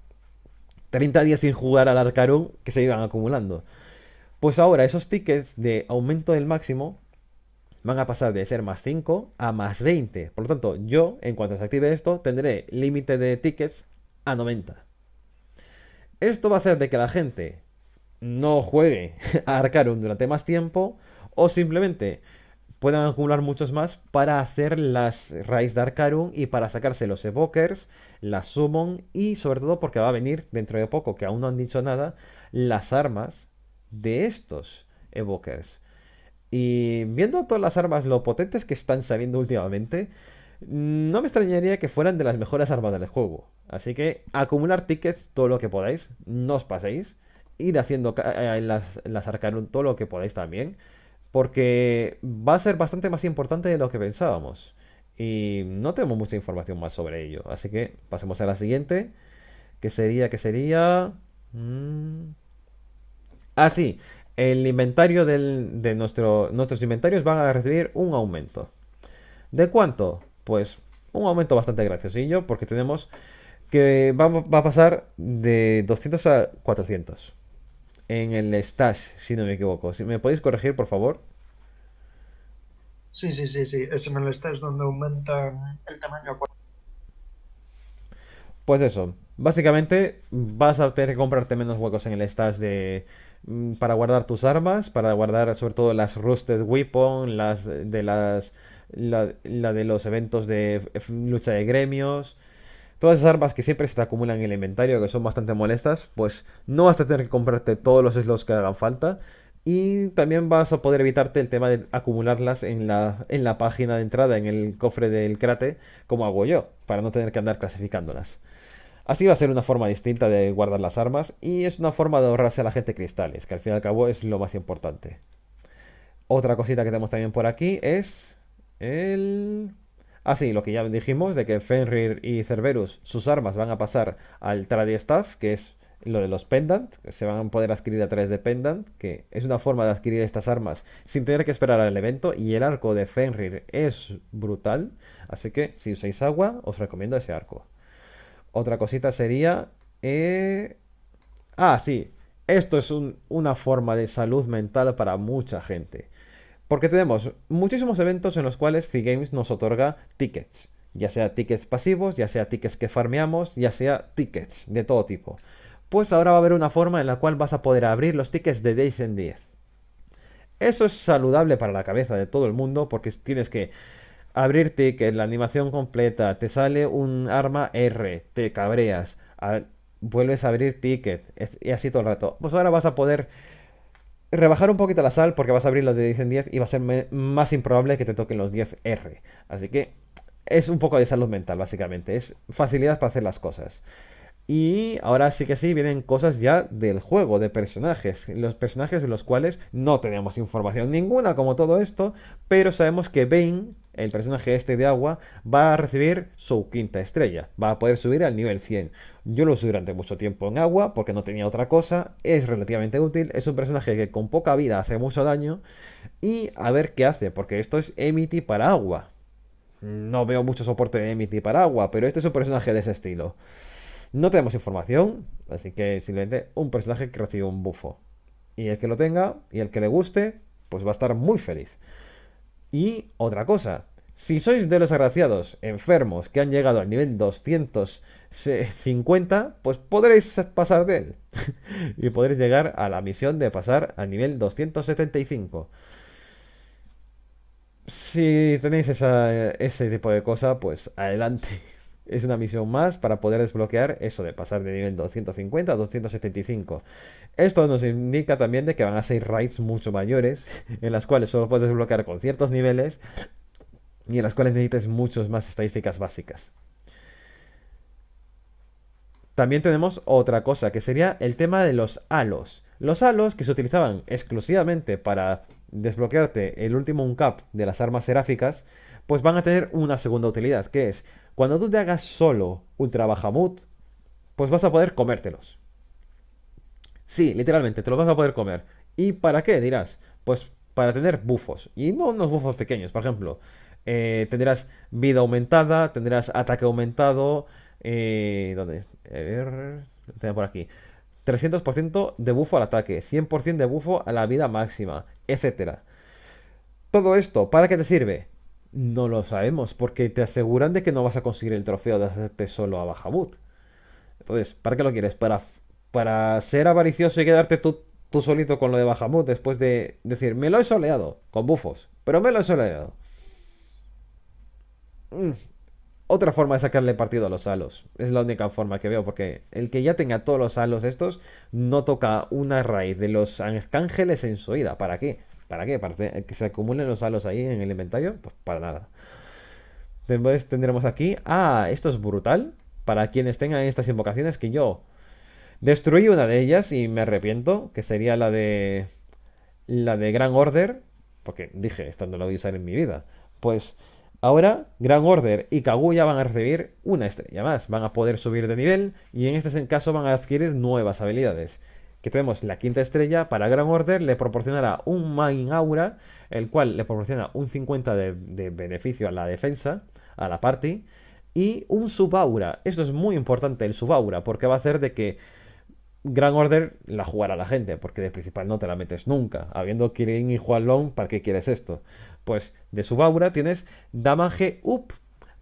30 días sin jugar al Arcarum que se iban acumulando. Pues ahora esos tickets de aumento del máximo van a pasar de ser más 5 a más 20. Por lo tanto, yo, en cuanto se active esto, tendré límite de tickets a 90. Esto va a hacer de que la gente no juegue *laughs* a Arcarum durante más tiempo o simplemente puedan acumular muchos más para hacer las raíz de Arcarum y para sacarse los evokers, las summon y sobre todo porque va a venir dentro de poco, que aún no han dicho nada, las armas de estos evokers. Y viendo todas las armas, lo potentes que están saliendo últimamente, no me extrañaría que fueran de las mejores armas del juego. Así que acumular tickets todo lo que podáis, no os paséis. Ir haciendo eh, en las, en Arcanum todo lo que podáis también. Porque va a ser bastante más importante de lo que pensábamos. Y no tenemos mucha información más sobre ello. Así que pasemos a la siguiente. Que sería, que sería... así. Mm. Ah, sí. El inventario de nuestros inventarios van a recibir un aumento. ¿De cuánto? pues un aumento bastante graciosillo porque tenemos que va, a pasar de 200 a 400 en el stash, si no me equivoco. Si me podéis corregir, por favor. Sí, sí, sí, sí. Es en el stash donde aumentan el tamaño. Pues. pues eso. Básicamente vas a tener que comprarte menos huecos en el stash de mm, para guardar tus armas, para guardar sobre todo las rusted weapon, las de las la, de los eventos de lucha de gremios, todas esas armas que siempre se te acumulan en el inventario, que son bastante molestas, pues no vas a tener que comprarte todos los slots que hagan falta. Y también vas a poder evitarte el tema de acumularlas en la, en la página de entrada, en el cofre del crate, como hago yo, para no tener que andar clasificándolas. Así va a ser una forma distinta de guardar las armas y es una forma de ahorrarse a la gente cristales, que al fin y al cabo es lo más importante. Otra cosita que tenemos también por aquí es Ah, sí, lo que ya dijimos de que Fenrir y Cerberus, sus armas van a pasar al Staff, que es lo de los pendant, que se van a poder adquirir a través de pendant, que es una forma de adquirir estas armas sin tener que esperar al evento, y el arco de Fenrir es brutal, así que si usáis agua, os recomiendo ese arco. Otra cosita sería... Eh, ah, sí, esto es una forma de salud mental para mucha gente. Porque tenemos muchísimos eventos en los cuales CGames Games nos otorga tickets. Ya sea tickets pasivos, ya sea tickets que farmeamos, ya sea tickets de todo tipo. Pues ahora va a haber una forma en la cual vas a poder abrir los tickets de 10 en 10. Eso es saludable para la cabeza de todo el mundo porque tienes que abrir tickets, la animación completa, te sale un arma R, te cabreas, vuelves a abrir tickets y así todo el rato. Pues ahora vas a poder rebajar un poquito la sal porque vas a abrir las de 10 en 10 y va a ser más improbable que te toquen los 10R. Así que es un poco de salud mental, básicamente. Es facilidad para hacer las cosas. Y ahora sí que sí, vienen cosas ya del juego, de personajes. Los personajes de los cuales no tenemos información ninguna como todo esto, pero sabemos que Bane, el personaje este de agua, va a recibir su quinta estrella. Va a poder subir al nivel 100. Yo lo usé durante mucho tiempo en agua porque no tenía otra cosa. Es relativamente útil. Es un personaje que con poca vida hace mucho daño. Y a ver qué hace, porque esto es Emity para agua. No veo mucho soporte de Emity para agua, pero este es un personaje de ese estilo. No tenemos información, así que simplemente un personaje que recibe un bufo. Y el que lo tenga y el que le guste, pues va a estar muy feliz. Y otra cosa, si sois de los agraciados enfermos que han llegado al nivel 250, pues podréis pasar de él. *laughs* y podréis llegar a la misión de pasar al nivel 275. Si tenéis ese tipo de cosa, pues adelante. Es una misión más para poder desbloquear eso de pasar de nivel 250 a 275. Esto nos indica también de que van a ser raids mucho mayores, *laughs* en las cuales solo puedes desbloquear con ciertos niveles y en las cuales necesitas muchas más estadísticas básicas. También tenemos otra cosa, que sería el tema de los halos. Los halos que se utilizaban exclusivamente para desbloquearte el último uncap de las armas seráficas, pues van a tener una segunda utilidad, que es, cuando tú te hagas solo un trabajamut, pues vas a poder comértelos. Sí, literalmente, te los vas a poder comer. ¿Y para qué? Dirás, pues para tener bufos. Y no unos bufos pequeños, por ejemplo. Eh, tendrás vida aumentada, tendrás ataque aumentado. Eh, ¿Dónde? A ver, tengo por aquí. 300% de bufo al ataque, 100% de bufo a la vida máxima, etcétera. Todo esto, ¿para qué te sirve? No lo sabemos, porque te aseguran de que no vas a conseguir el trofeo de hacerte solo a Bajamut Entonces, ¿para qué lo quieres? ¿Para, para ser avaricioso y quedarte tú, tú solito con lo de Bajamut después de decir, me lo he soleado, con bufos, pero me lo he soleado? Mm, otra forma de sacarle partido a los halos. Es la única forma que veo, porque el que ya tenga todos los halos estos no toca una raíz de los arcángeles en su ida. ¿Para qué? ¿Para qué? ¿Para que se acumulen los halos ahí en el inventario? Pues para nada. Después tendremos aquí... Ah, esto es brutal. Para quienes tengan estas invocaciones que yo destruí una de ellas y me arrepiento, que sería la de... La de Gran Order. Porque dije, estando la voy a usar en mi vida. Pues ahora Gran Order y Kaguya van a recibir una estrella más. Van a poder subir de nivel y en este caso van a adquirir nuevas habilidades que tenemos la quinta estrella, para gran Order le proporcionará un Main Aura, el cual le proporciona un 50 de, beneficio a la defensa, a la party, y un Subaura. Esto es muy importante, el aura porque va a hacer de que gran Order la jugará la gente, porque de principal no te la metes nunca. Habiendo Kirin y Juan Long, ¿para qué quieres esto? Pues de sub aura tienes Damage Up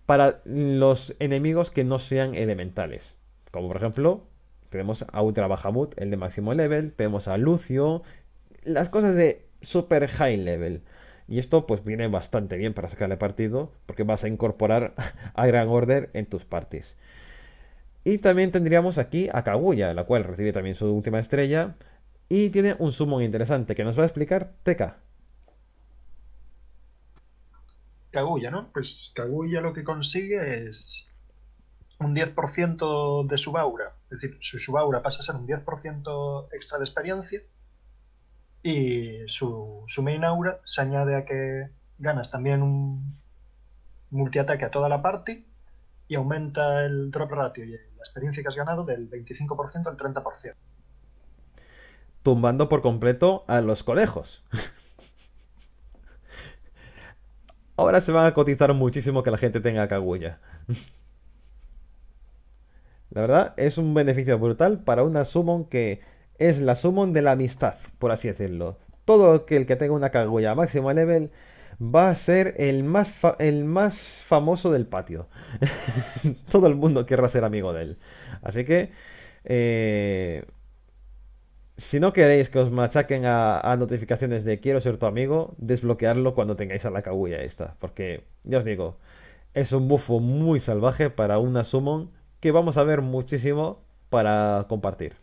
para los enemigos que no sean elementales, como por ejemplo tenemos a Ultra Bahamut, el de máximo level. Tenemos a Lucio. Las cosas de super high level. Y esto pues viene bastante bien para sacarle partido, porque vas a incorporar *laughs* a Grand Order en tus parties. Y también tendríamos aquí a Kaguya, la cual recibe también su última estrella. Y tiene un summon interesante que nos va a explicar TK. Kaguya, ¿no? Pues Kaguya lo que consigue es un 10% de subaura. Es decir, su subaura pasa a ser un 10% extra de experiencia y su, main aura se añade a que ganas también un multiataque a toda la party y aumenta el drop ratio y la experiencia que has ganado del 25% al 30%. Tumbando por completo a los colegios! *laughs* Ahora se van a cotizar muchísimo que la gente tenga cagulla. *laughs* La verdad, es un beneficio brutal para una summon que es la summon de la amistad, por así decirlo. Todo el que tenga una Kaguya máximo level va a ser el más, el más famoso del patio. *laughs* Todo el mundo querrá ser amigo de él. Así que... Eh, si no queréis que os machaquen a, notificaciones de quiero ser tu amigo, desbloquearlo cuando tengáis a la Kaguya esta. Porque, ya os digo, es un buffo muy salvaje para una summon que vamos a ver muchísimo para compartir.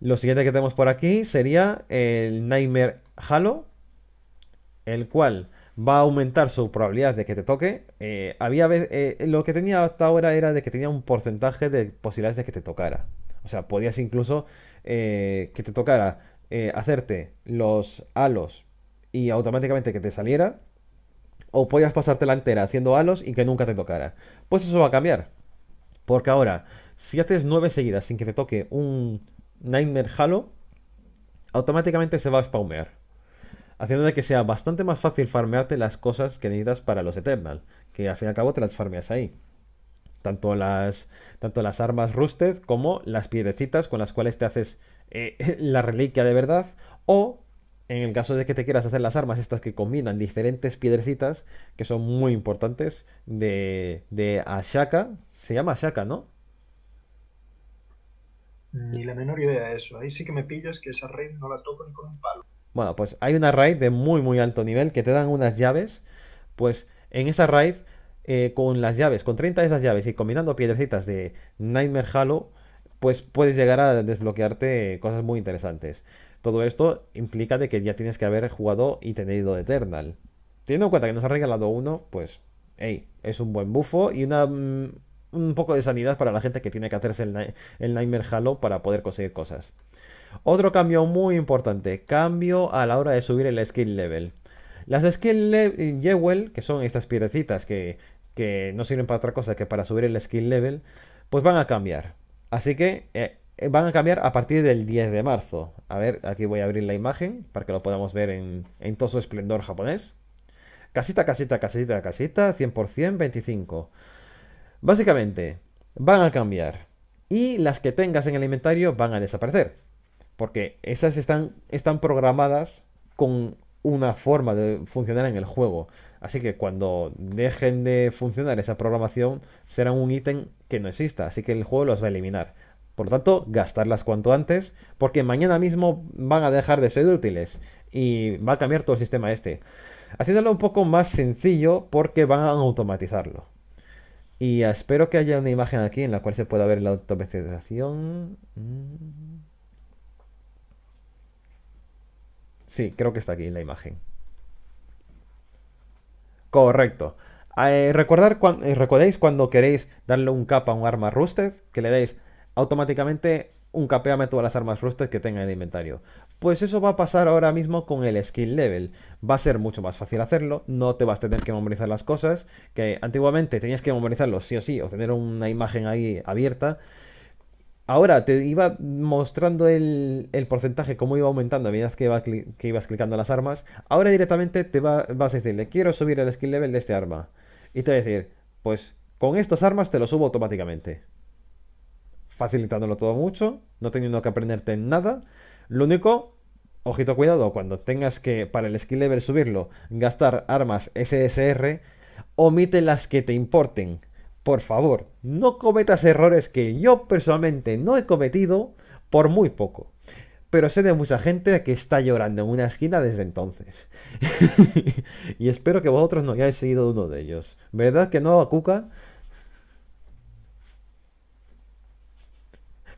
Lo siguiente que tenemos por aquí sería el Nightmare Halo, el cual va a aumentar su probabilidad de que te toque. Eh, había eh, lo que tenía hasta ahora era de que tenía un porcentaje de posibilidades de que te tocara. O sea, podías incluso eh, que te tocara hacerte los halos y automáticamente que te saliera. O podías la entera haciendo halos y que nunca te tocara. Pues eso va a cambiar. Porque ahora, si haces nueve seguidas sin que te toque un Nightmare Halo, automáticamente se va a spawnear. Haciendo de que sea bastante más fácil farmearte las cosas que necesitas para los Eternal. Que al fin y al cabo te las farmeas ahí. Tanto las, tanto las armas rusted como las piedrecitas con las cuales te haces eh, *laughs* la reliquia de verdad. O en el caso de que te quieras hacer las armas, estas que combinan diferentes piedrecitas, que son muy importantes, de, de Ashaka, se llama Shaka, ¿no? Ni la menor idea de eso. Ahí sí que me pillas que esa raid no la toco ni con un palo. Bueno, pues hay una raid de muy, muy alto nivel que te dan unas llaves. Pues en esa raid, eh, con las llaves, con 30 de esas llaves y combinando piedrecitas de Nightmare Halo, pues puedes llegar a desbloquearte cosas muy interesantes. Todo esto implica de que ya tienes que haber jugado y tenido Eternal. Teniendo en cuenta que nos ha regalado uno, pues, hey, es un buen bufo y una mm, un poco de sanidad para la gente que tiene que hacerse el, Nightmare Halo para poder conseguir cosas. Otro cambio muy importante, cambio a la hora de subir el skill level. Las skill eh, level, Jewel, que son estas piedrecitas que, que, no sirven para otra cosa que para subir el skill level, pues van a cambiar. Así que eh, van a cambiar a partir del 10 de marzo. A ver, aquí voy a abrir la imagen para que lo podamos ver en, en todo su esplendor japonés. Casita, casita, casita, casita, 100%, 25. Básicamente, van a cambiar y las que tengas en el inventario van a desaparecer. Porque esas están, están programadas con una forma de funcionar en el juego. Así que cuando dejen de funcionar esa programación, serán un ítem que no exista. Así que el juego los va a eliminar. Por lo tanto, gastarlas cuanto antes, porque mañana mismo van a dejar de ser útiles y va a cambiar todo el sistema este. Haciéndolo un poco más sencillo porque van a automatizarlo. Y espero que haya una imagen aquí en la cual se pueda ver la automatización. Mm. Sí, creo que está aquí en la imagen. Correcto. Eh, recordar eh, recordéis cuando queréis darle un capa a un arma rusted, que le deis automáticamente un capeame a todas las armas rusted que tenga en el inventario. Pues eso va a pasar ahora mismo con el skill level. Va a ser mucho más fácil hacerlo, no te vas a tener que memorizar las cosas, que antiguamente tenías que memorizarlo sí o sí, o tener una imagen ahí abierta. Ahora te iba mostrando el, porcentaje, cómo iba aumentando a medida que, que, ibas clicando las armas. Ahora directamente te va, vas a decirle, quiero subir el skill level de este arma. Y te va a decir, pues con estas armas te lo subo automáticamente. Facilitándolo todo mucho, no teniendo que aprenderte nada lo único, ojito cuidado, cuando tengas que para el skill level subirlo, gastar armas SSR, omite las que te importen. Por favor, no cometas errores que yo personalmente no he cometido por muy poco. Pero sé de mucha gente que está llorando en una esquina desde entonces. *laughs* y espero que vosotros no hayáis seguido uno de ellos. ¿Verdad que no, Akuka?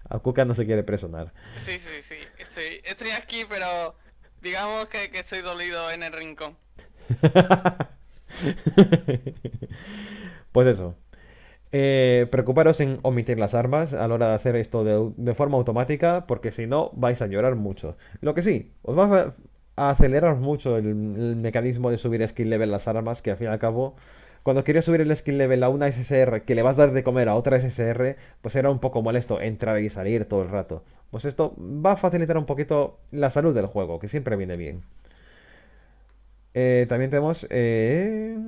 Akuka no se quiere presionar. Sí, sí, sí sí. Estoy aquí, pero digamos que, estoy dolido en el rincón. *laughs* pues eso. Eh, preocuparos en omitir las armas a la hora de hacer esto de, forma automática, porque si no vais a llorar mucho. Lo que sí, os va a, acelerar mucho el, mecanismo de subir skill level las armas, que al fin y al cabo, cuando quería subir el skill level a una SSR que le vas a dar de comer a otra SSR, pues era un poco molesto entrar y salir todo el rato. Pues esto va a facilitar un poquito la salud del juego, que siempre viene bien. Eh, también tenemos... Eh,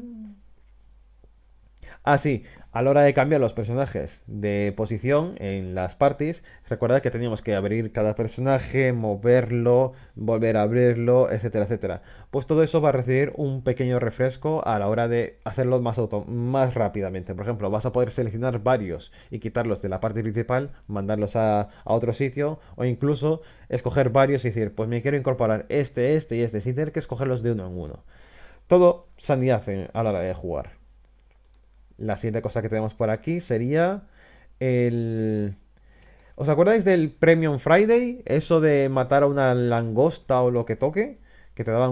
ah, sí a la hora de cambiar los personajes de posición en las parties, recuerda que teníamos que abrir cada personaje, moverlo, volver a abrirlo, etcétera, etcétera. Pues todo eso va a recibir un pequeño refresco a la hora de hacerlo más, auto más rápidamente. Por ejemplo, vas a poder seleccionar varios y quitarlos de la parte principal, mandarlos a, a otro sitio o incluso escoger varios y decir, pues me quiero incorporar este, este y este, sin tener que escogerlos de uno en uno. Todo sanidad a la hora de jugar. La siguiente cosa que tenemos por aquí sería el... ¿Os acordáis del Premium Friday? Eso de matar a una langosta o lo que toque, que te daban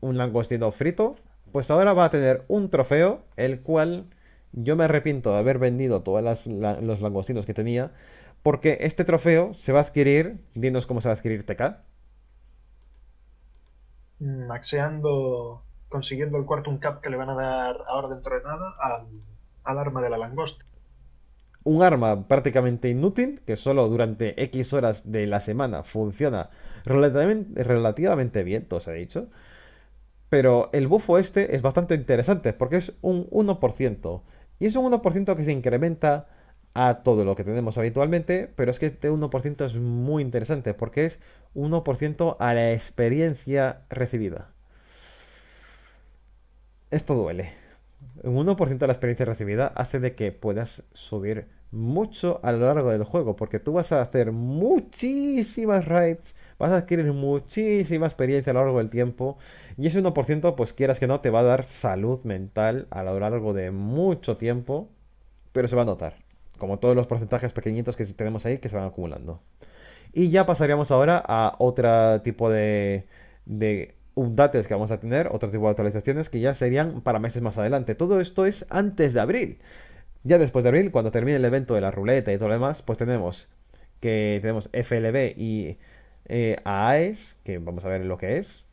un, langostino frito. Pues ahora va a tener un trofeo, el cual yo me arrepiento de haber vendido todos los langostinos que tenía, porque este trofeo se va a adquirir, dinos cómo se va a adquirir TK. Maxeando, mm, consiguiendo el cuarto un cap que le van a dar ahora dentro de nada al al arma de la langosta. Un arma prácticamente inútil que solo durante X horas de la semana funciona relativamente, bien, todo se ha dicho. Pero el bufo este es bastante interesante porque es un 1%. Y es un 1% que se incrementa a todo lo que tenemos habitualmente, pero es que este 1% es muy interesante porque es 1% a la experiencia recibida. Esto duele un 1% de la experiencia recibida hace de que puedas subir mucho a lo largo del juego, porque tú vas a hacer muchísimas raids, vas a adquirir muchísima experiencia a lo largo del tiempo, y ese 1%, pues quieras que no, te va a dar salud mental a lo largo de mucho tiempo, pero se va a notar, como todos los porcentajes pequeñitos que tenemos ahí que se van acumulando. Y ya pasaríamos ahora a otro tipo de un Dates que vamos a tener, otro tipo de actualizaciones que ya serían para meses más adelante. Todo esto es antes de abril. Ya después de abril, cuando termine el evento de la ruleta y todo lo demás, pues tenemos que tenemos FLB y eh, AAES, que vamos a ver lo que es.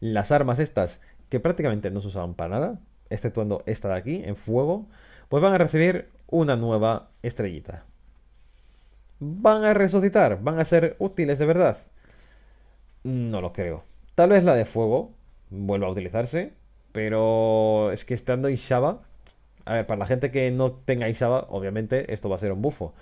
Las armas estas, que prácticamente no se usaban para nada, exceptuando esta de aquí, en fuego, pues van a recibir una nueva estrellita. Van a resucitar, van a ser útiles de verdad. Mm, no lo creo. Tal vez la de fuego vuelva a utilizarse, pero es que estando Ishaba... A ver, para la gente que no tenga Ishaba, obviamente esto va a ser un bufo.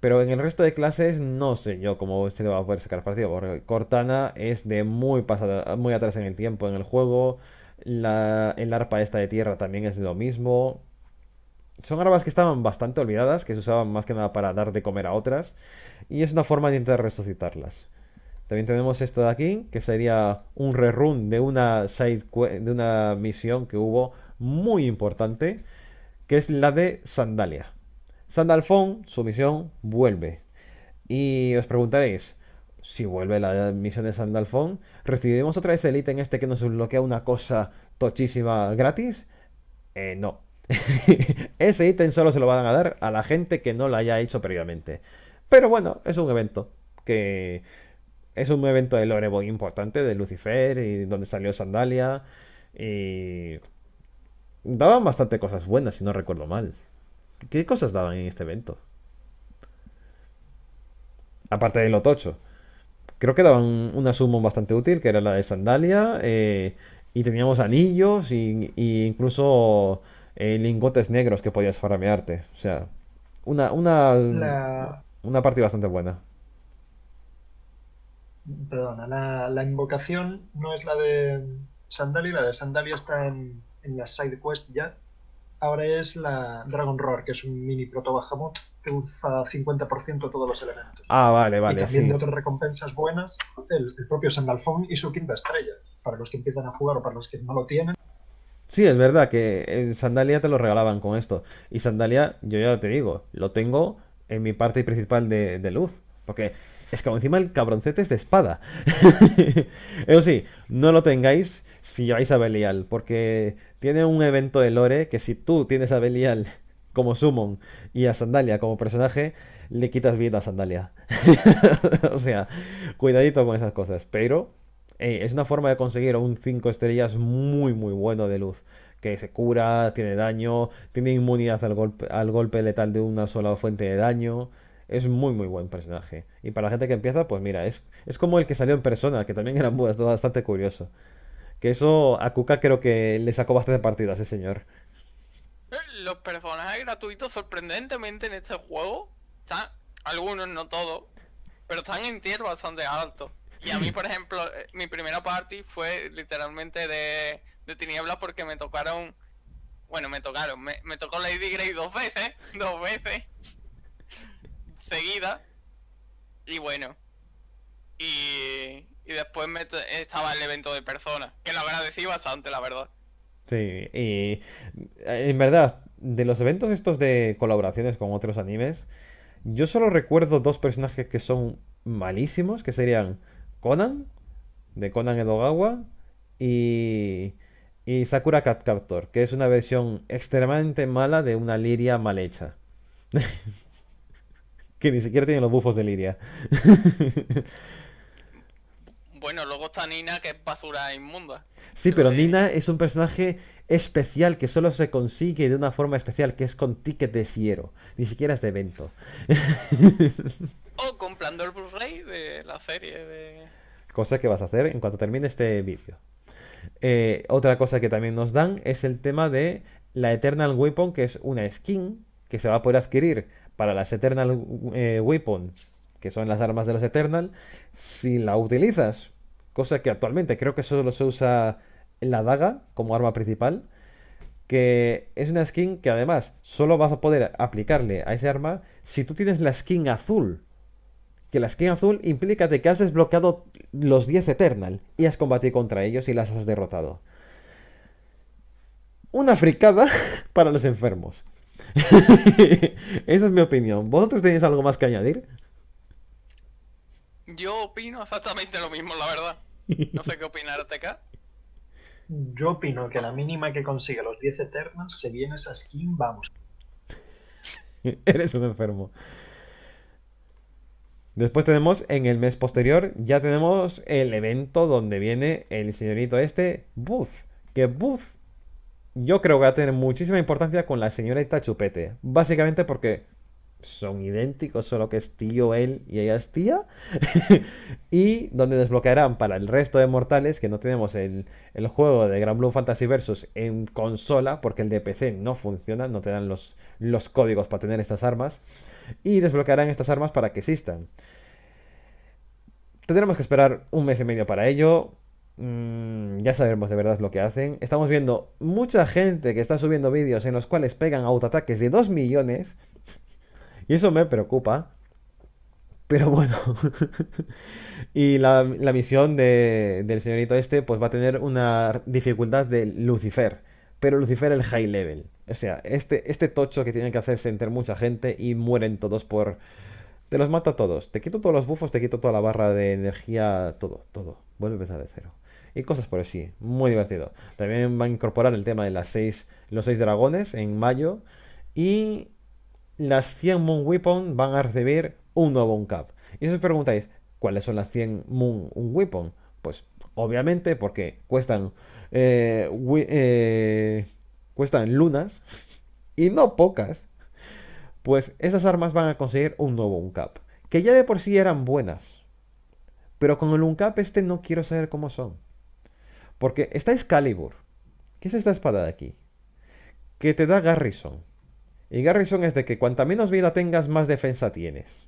Pero en el resto de clases no sé yo cómo se este le va a poder sacar partido, porque Cortana es de muy, pasada, muy atrás en el tiempo en el juego. el arpa esta de tierra también es lo mismo. Son armas que estaban bastante olvidadas, que se usaban más que nada para dar de comer a otras, y es una forma de intentar resucitarlas. También tenemos esto de aquí, que sería un rerun de una de una misión que hubo muy importante, que es la de Sandalia. Sandalfon, su misión vuelve. Y os preguntaréis, si vuelve la misión de Sandalfon, ¿recibiremos otra vez el ítem este que nos bloquea una cosa tochísima gratis? Eh, no. *laughs* Ese ítem solo se lo van a dar a la gente que no lo haya hecho previamente. Pero bueno, es un evento que es un evento de lore muy importante de Lucifer y donde salió Sandalia. Y daban bastante cosas buenas, si no recuerdo mal. ¿Qué cosas daban en este evento? Aparte del Otocho. Creo que daban una sumo bastante útil, que era la de Sandalia. Eh, y teníamos anillos y, incluso eh, lingotes negros que podías farmearte. O sea, una, una parte bastante buena. Perdona, la, la, invocación no es la de Sandalia, la de Sandalia está en, la side quest ya. Ahora es la Dragon Roar, que es un mini proto bajamot que usa 50% todos los elementos. Ah, vale, vale. Y también de otras recompensas buenas, el, propio Sandalfón y su quinta estrella, para los que empiezan a jugar o para los que no lo tienen. Sí, es verdad que en Sandalia te lo regalaban con esto. Y Sandalia, yo ya te digo, lo tengo en mi parte principal de, de luz. Porque es que encima el cabroncete es de espada. *laughs* Eso sí, no lo tengáis si lleváis a Belial, porque tiene un evento de lore que si tú tienes a Belial como summon y a Sandalia como personaje, le quitas vida a Sandalia. *laughs* o sea, cuidadito con esas cosas. Pero eh, es una forma de conseguir un 5 estrellas muy, muy bueno de luz. Que se cura, tiene daño, tiene inmunidad al golpe letal de una sola fuente de daño es muy muy buen personaje. Y para la gente que empieza, pues mira, es, es como el que salió en persona, que también era bastante curioso. Que eso a Kuka creo que le sacó bastante a ese señor. Eh, los personajes gratuitos, sorprendentemente en este juego, están, algunos no todos, pero están en tier bastante alto. Y a mí, por ejemplo, eh, mi primera party fue literalmente de, de tinieblas porque me tocaron. Bueno, me tocaron. Me, me tocó Lady Grey dos veces. *laughs* Dos veces seguida. Y bueno. Y, y después estaba el evento de personas, que lo agradecí bastante, la verdad. Sí, y eh, en verdad, de los eventos estos de colaboraciones con otros animes, yo solo recuerdo dos personajes que son malísimos, que serían Conan, de Conan Edogawa, y, y Sakura Cat que es una versión extremadamente mala de una liria mal hecha. *laughs* que ni siquiera tiene los bufos de Liria. *laughs* bueno, luego está Nina, que es basura inmunda. Sí, pero eh, Nina es un personaje especial que solo se consigue de una forma especial, que es con ticket de Siero. Ni siquiera es de evento. *laughs* o comprando el Blu-ray de la serie de... Cosa que vas a hacer en cuanto termine este vídeo. Eh, otra cosa que también nos dan es el tema de la Eternal Weapon, que es una skin que se va a poder adquirir para las Eternal eh, Weapon, que son las armas de los Eternal, si la utilizas, cosa que actualmente creo que solo se usa la daga como arma principal, que es una skin que además solo vas a poder aplicarle a ese arma si tú tienes la skin azul. Que la skin azul implica que has desbloqueado los 10 Eternal y has combatido contra ellos y las has derrotado. Una fricada *laughs* para los enfermos. *laughs* Esa es mi opinión. ¿Vosotros tenéis algo más que añadir? Yo opino exactamente lo mismo, la verdad. No sé qué opinarte. acá Yo opino que la mínima que consigue los 10 eternos, se viene esa skin, vamos. *laughs* Eres un enfermo. Después tenemos en el mes posterior, ya tenemos el evento donde viene el señorito este, Booth. Que Booth yo creo que va a tener muchísima importancia con la señorita Chupete. Básicamente porque son idénticos, solo que es tío él y ella es tía. *laughs* y donde desbloquearán para el resto de mortales, que no tenemos el, el juego de Gran Blue Fantasy Versus en consola, porque el de PC no funciona, no te dan los, los códigos para tener estas armas. Y desbloquearán estas armas para que existan. Tendremos que esperar un mes y medio para ello. Mm, ya sabemos de verdad lo que hacen. Estamos viendo mucha gente que está subiendo vídeos en los cuales pegan autoataques de 2 millones. Y eso me preocupa. Pero bueno. *laughs* y la, misión del señorito este pues va a tener una dificultad de Lucifer. Pero Lucifer el high level. O sea, este, este tocho que tienen que hacerse entre mucha gente y mueren todos por... Te los mata a todos. Te quito todos los bufos, te quito toda la barra de energía, todo, todo. Vuelve a empezar de cero y cosas por así. Muy divertido. También va a incorporar el tema de las seis, los seis dragones en mayo. Y las 100 Moon Weapon van a recibir un nuevo uncap. Y si os preguntáis, ¿cuáles son las 100 Moon Weapon? Pues obviamente porque cuestan, eh, eh, cuestan lunas *laughs* y no pocas. Pues esas armas van a conseguir un nuevo uncap. Que ya de por sí eran buenas. Pero con el uncap este no quiero saber cómo son. Porque está Excalibur. ¿Qué es esta espada de aquí? Que te da Garrison. Y Garrison es de que cuanta menos vida tengas, más defensa tienes.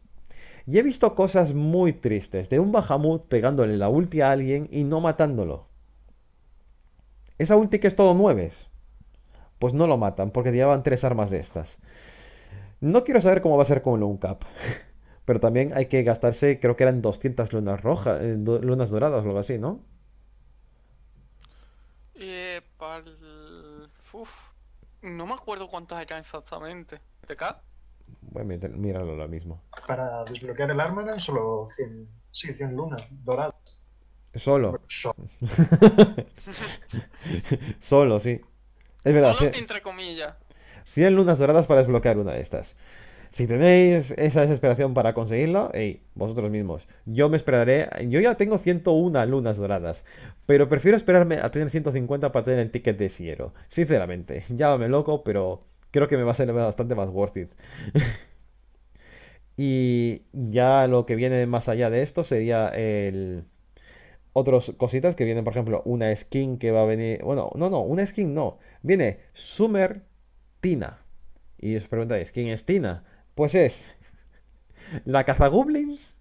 Y he visto cosas muy tristes de un Bahamut pegándole la ulti a alguien y no matándolo. Esa ulti que es todo nueves. Pues no lo matan porque llevaban tres armas de estas. No quiero saber cómo va a ser con un cap. *laughs* Pero también hay que gastarse, creo que eran 200 lunas rojas, eh, lunas doradas o algo así, ¿no? Eh, para no me acuerdo hay acá exactamente. ¿TK? Bueno, míralo lo mismo. Para desbloquear el arma eran solo 100, sí, 100 lunas doradas. Solo. *laughs* solo, sí. Es verdad. Solo, entre comillas. 100 lunas doradas para desbloquear una de estas. Si tenéis esa desesperación para conseguirlo, hey, vosotros mismos. Yo me esperaré. Yo ya tengo 101 lunas doradas. Pero prefiero esperarme a tener 150 para tener el ticket de Siero. Sinceramente, *laughs* llámame loco, pero creo que me va a ser bastante más worth it. *laughs* y ya lo que viene más allá de esto sería el otras cositas que vienen, por ejemplo, una skin que va a venir. Bueno, no, no, una skin no. Viene Summer Tina. Y os preguntáis, ¿quién es Tina? Pues es la caza goblins,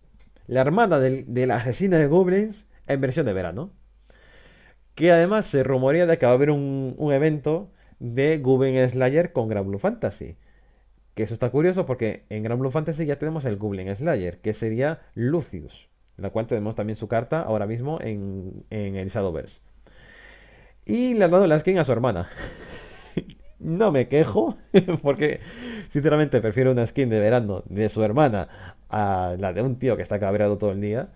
la hermana de la asesina de goblins en versión de verano. Que además se rumorea de que va a haber un, evento de Goblin Slayer con Gran Blue Fantasy. Que eso está curioso porque en Gran Blue Fantasy ya tenemos el Goblin Slayer, que sería Lucius, la cual tenemos también su carta ahora mismo en, en el Shadowverse. Y le han dado la skin a su hermana. *laughs* No me quejo, *laughs* porque sinceramente prefiero una skin de verano de su hermana a la de un tío que está cabreado todo el día.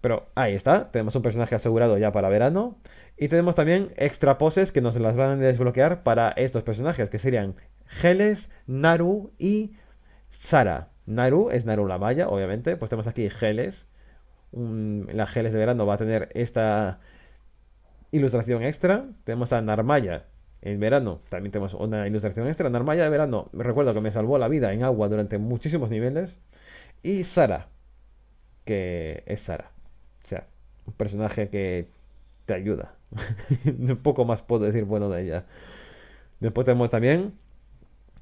Pero ahí está, tenemos un personaje asegurado ya para verano. Y tenemos también extra poses que nos las van a desbloquear para estos personajes, que serían Geles, Naru y Sara. Naru es Naru la Maya, obviamente. Pues tenemos aquí Geles. la Geles de verano va a tener esta ilustración extra. Tenemos a Narmaya, en verano también tenemos una ilustración extra. Narmaya de verano, me recuerdo que me salvó la vida en agua durante muchísimos niveles. Y Sara, que es Sara. O sea, un personaje que te ayuda. *laughs* un poco más puedo decir bueno de ella. Después tenemos también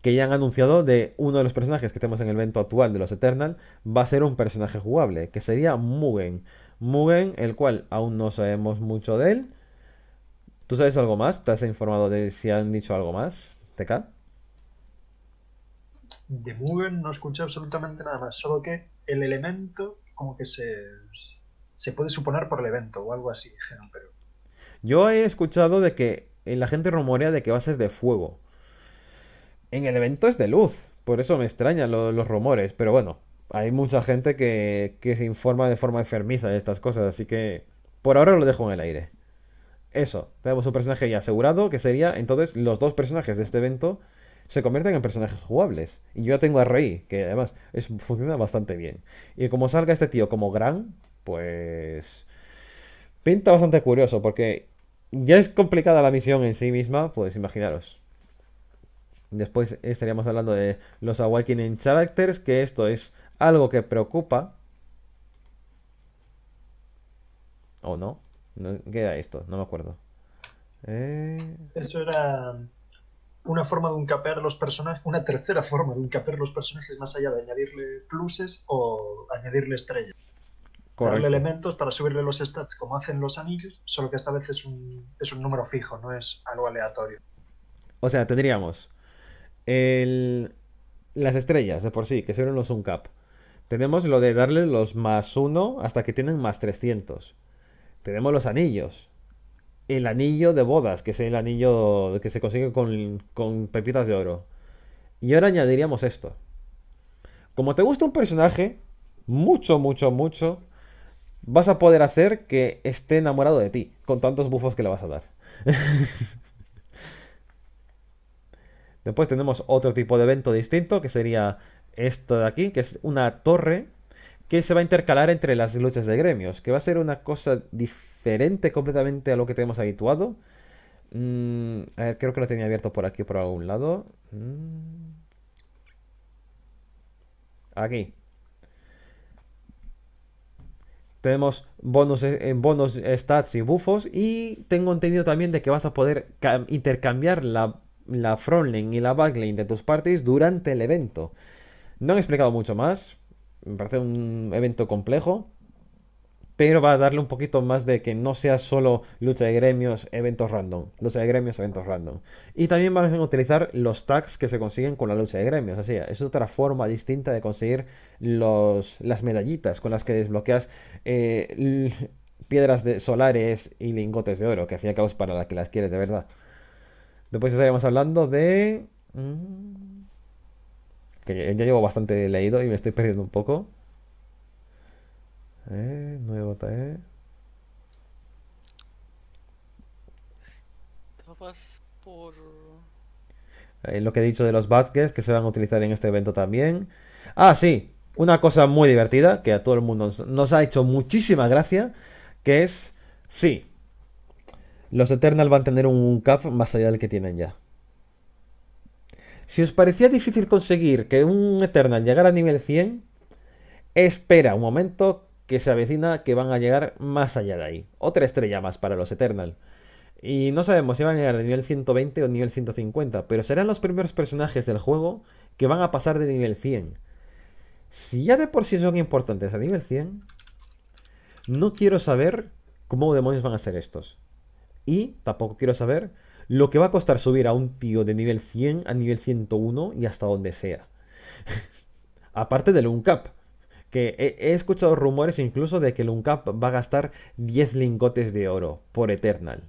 que ya han anunciado de uno de los personajes que tenemos en el evento actual de los Eternal va a ser un personaje jugable, que sería Mugen. Mugen, el cual aún no sabemos mucho de él, ¿Tú sabes algo más? ¿Te has informado de si han dicho algo más, TK? De Mugen no escuché absolutamente nada más, solo que el elemento como que se, puede suponer por el evento o algo así, pero... Yo he escuchado de que eh, la gente rumorea de que va a ser de fuego. En el evento es de luz, por eso me extrañan los rumores, pero bueno, hay mucha gente que, que se informa de forma enfermiza de estas cosas, así que por ahora lo dejo en el aire eso, tenemos un personaje ya asegurado, que sería entonces los dos personajes de este evento se convierten en personajes jugables. Y yo ya tengo a Rey, que además es, funciona bastante bien. Y como salga este tío como Gran, pues... Pinta bastante curioso, porque ya es complicada la misión en sí misma, pues imaginaros. Después estaríamos hablando de los Awakening Characters, que esto es algo que preocupa. ¿O no? ¿Qué era esto? No me acuerdo. Eh, Eso era um, una forma de uncapear los personajes, una tercera forma de uncaper los personajes más allá de añadirle pluses o añadirle estrellas. Correcto. Darle elementos para subirle los stats como hacen los anillos, solo que esta vez es un, es un número fijo, no es algo aleatorio. O sea, tendríamos las estrellas de por sí, que son los uncap. Tenemos lo de darle los más uno hasta que tienen más 300 tenemos los anillos. El anillo de bodas, que es el anillo que se consigue con, pepitas de oro. Y ahora añadiríamos esto. Como te gusta un personaje, mucho, mucho, mucho, vas a poder hacer que esté enamorado de ti, con tantos bufos que le vas a dar. *laughs* Después tenemos otro tipo de evento distinto, que sería esto de aquí, que es una torre que se va a intercalar entre las luchas de gremios, que va a ser una cosa diferente completamente a lo que tenemos habituado. Mm, a ver, creo que lo tenía abierto por aquí, por algún lado. Mm. Aquí. Tenemos bonos, eh, en bonos, stats y buffos. Y tengo entendido también de que vas a poder intercambiar la, la frontlane y la backlane de tus parties durante el evento. No han explicado mucho más, me parece un evento complejo, pero va a darle un poquito más de que no sea solo lucha de gremios, eventos random. Lucha de gremios, eventos random. Y también van a utilizar los tags que se consiguen con la lucha de gremios. Así es otra forma distinta de conseguir las medallitas con las que desbloqueas eh, piedras solares y lingotes de oro, que al fin y al cabo es para las que las quieres de verdad. Después estaremos hablando de... Mm, que ya llevo bastante leído y me estoy perdiendo un poco. nuevo TAE. Eh. Eh, lo que he dicho de los badges que se van a utilizar en este evento también. Ah, sí. Una cosa muy divertida que a todo el mundo nos, ha hecho muchísima gracia. Que es... Sí. Los Eternal van a tener un cap más allá del que tienen ya. Si os parecía difícil conseguir que un Eternal llegara a nivel 100, espera un momento que se avecina que van a llegar más allá de ahí. Otra estrella más para los Eternal. Y no sabemos si van a llegar a nivel 120 o nivel 150, pero serán los primeros personajes del juego que van a pasar de nivel 100. Si ya de por sí son importantes a nivel 100, no quiero saber cómo demonios van a ser estos. Y tampoco quiero saber lo que va a costar subir a un tío de nivel 100 a nivel 101 y hasta donde sea. *laughs* Aparte del Uncap, que he, escuchado rumores incluso de que el Uncap va a gastar 10 lingotes de oro por Eternal.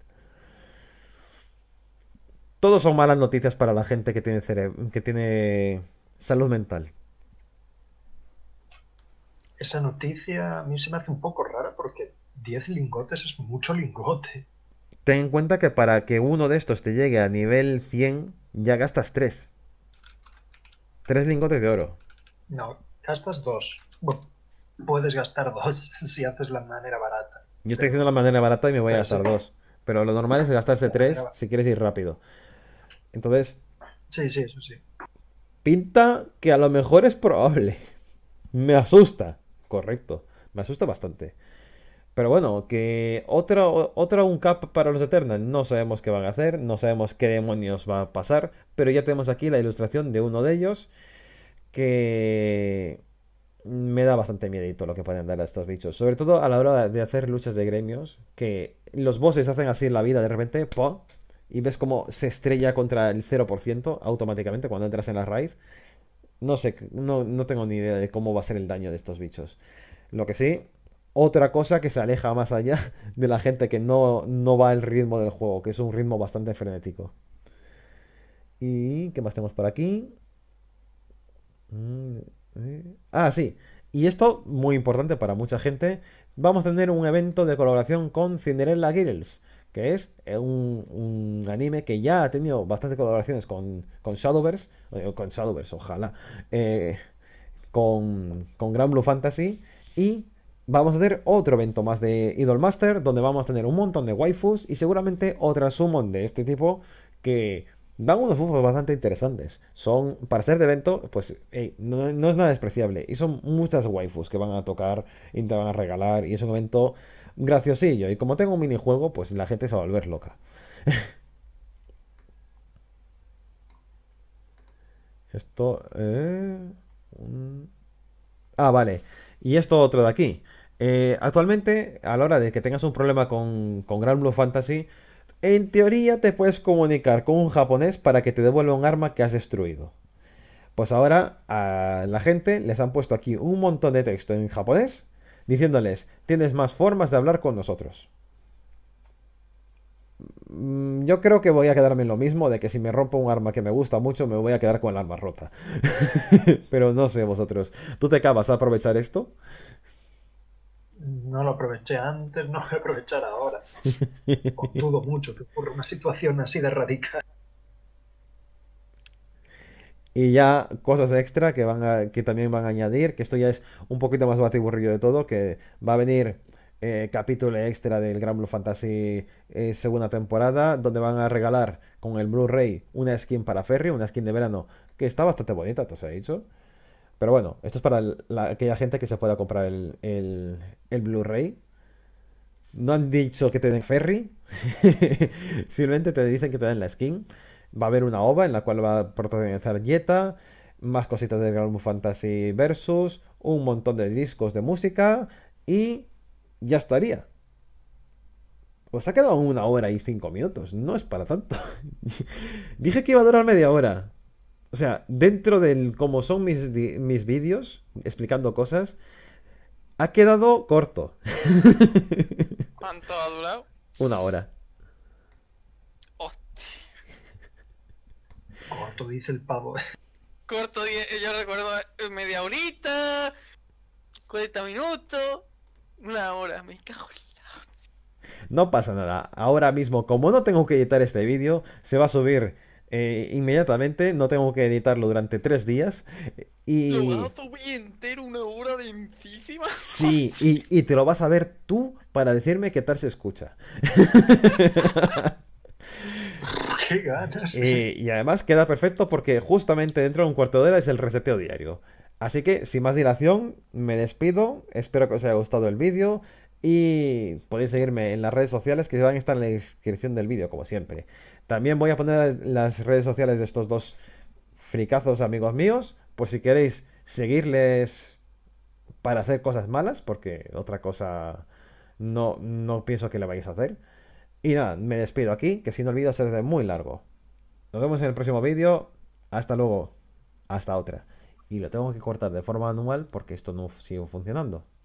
Todos son malas noticias para la gente que tiene, que tiene salud mental. Esa noticia a mí se me hace un poco rara porque 10 lingotes es mucho lingote. Ten en cuenta que para que uno de estos te llegue a nivel 100, ya gastas 3. 3 lingotes de oro. No, gastas 2. puedes gastar 2 *laughs* si haces la manera barata. Yo estoy haciendo la manera barata y me voy a gastar 2. Pero lo normal es gastarse 3 si quieres ir rápido. Entonces... Sí, sí, eso sí. Pinta que a lo mejor es probable. *laughs* Me asusta. Correcto. Me asusta bastante. Pero bueno, que otra, otra un cap para los Eternals. No sabemos qué van a hacer, no sabemos qué demonios va a pasar, pero ya tenemos aquí la ilustración de uno de ellos que me da bastante miedito lo que pueden dar a estos bichos. Sobre todo a la hora de hacer luchas de gremios, que los bosses hacen así la vida de repente, po y ves cómo se estrella contra el 0% automáticamente cuando entras en la raíz. No sé, no, no tengo ni idea de cómo va a ser el daño de estos bichos. Lo que sí, otra cosa que se aleja más allá *laughs* de la gente que no, no va al ritmo del juego, que es un ritmo bastante frenético. ¿Y qué más tenemos por aquí? Mm, eh. Ah, sí. Y esto, muy importante para mucha gente, vamos a tener un evento de colaboración con Cinderella Girls, que es eh, un, anime que ya ha tenido bastantes colaboraciones con, con Shadowverse, eh, con Shadowverse, ojalá, con, con Blue Fantasy, y vamos a hacer otro evento más de Idolmaster, donde vamos a tener un montón de waifus y seguramente otra summon de este tipo que dan unos bufos bastante interesantes. Son, para ser de evento, pues no, es nada despreciable. Y son muchas waifus que van a tocar y te van a regalar. Y es un evento graciosillo. Y como tengo un minijuego, pues la gente se va a volver loca. *laughs* Esto... Eh, ah, vale. Y esto otro de aquí. Eh, actualmente, a la hora de que tengas un problema con, con Gran Blue Fantasy, en teoría te puedes comunicar con un japonés para que te devuelva un arma que has destruido. Pues ahora a la gente les han puesto aquí un montón de texto en japonés diciéndoles, tienes más formas de hablar con nosotros. Mm, yo creo que voy a quedarme en lo mismo de que si me rompo un arma que me gusta mucho, me voy a quedar con el arma rota. *laughs* Pero no sé vosotros. ¿Tú te acabas a aprovechar esto? no lo aproveché antes, no voy a aprovechar ahora. *laughs* dudo mucho que ocurra una situación así de radical. Y ya cosas extra que, van que también van a añadir, que esto ya es un poquito más batiburrillo de todo, que va a venir eh, capítulo extra del Gran Blue Fantasy eh, segunda temporada, donde van a regalar con el Blu-ray una skin para Ferry, una skin de verano, que está bastante bonita, te os ha dicho. Pero bueno, esto es para aquella gente que se pueda comprar el, Blu-ray. No han dicho que te den ferry, *laughs* simplemente te dicen que te den la skin. Va a haber una OVA en la cual va a protagonizar Jetta, más cositas del Grand Fantasy Versus, un montón de discos de música y ya estaría. Pues ha quedado una hora y cinco minutos, no es para tanto. *laughs* Dije que iba a durar media hora. O sea, dentro del cómo son mis, mis vídeos, explicando cosas, ha quedado corto. *laughs* ¿Cuánto ha durado? Una hora. Corto, dice el pavo. Corto, yo recuerdo eh, media horita, 40 minutos, una hora, me cago No pasa nada. Ahora mismo, como no tengo que editar este vídeo, se va a subir eh, inmediatamente, no tengo que editarlo durante tres días. Y... ¿Lo entero una hora *laughs* Sí, y, te lo vas a ver tú para decirme qué tal se escucha. Y, *laughs* eh, y, además queda perfecto porque justamente dentro de un cuarto de hora es el reseteo diario. Así que, sin más dilación, me despido. Espero que os haya gustado el vídeo. Y podéis seguirme en las redes sociales que van a estar en la descripción del vídeo, como siempre. También voy a poner las redes sociales de estos dos fricazos amigos míos, por pues si queréis seguirles para hacer cosas malas, porque otra cosa no, no pienso que le vais a hacer. Y nada, me despido aquí, que si no olvido de muy largo. Nos vemos en el próximo vídeo. Hasta luego. Hasta otra. Y lo tengo que cortar de forma anual porque esto no sigue funcionando.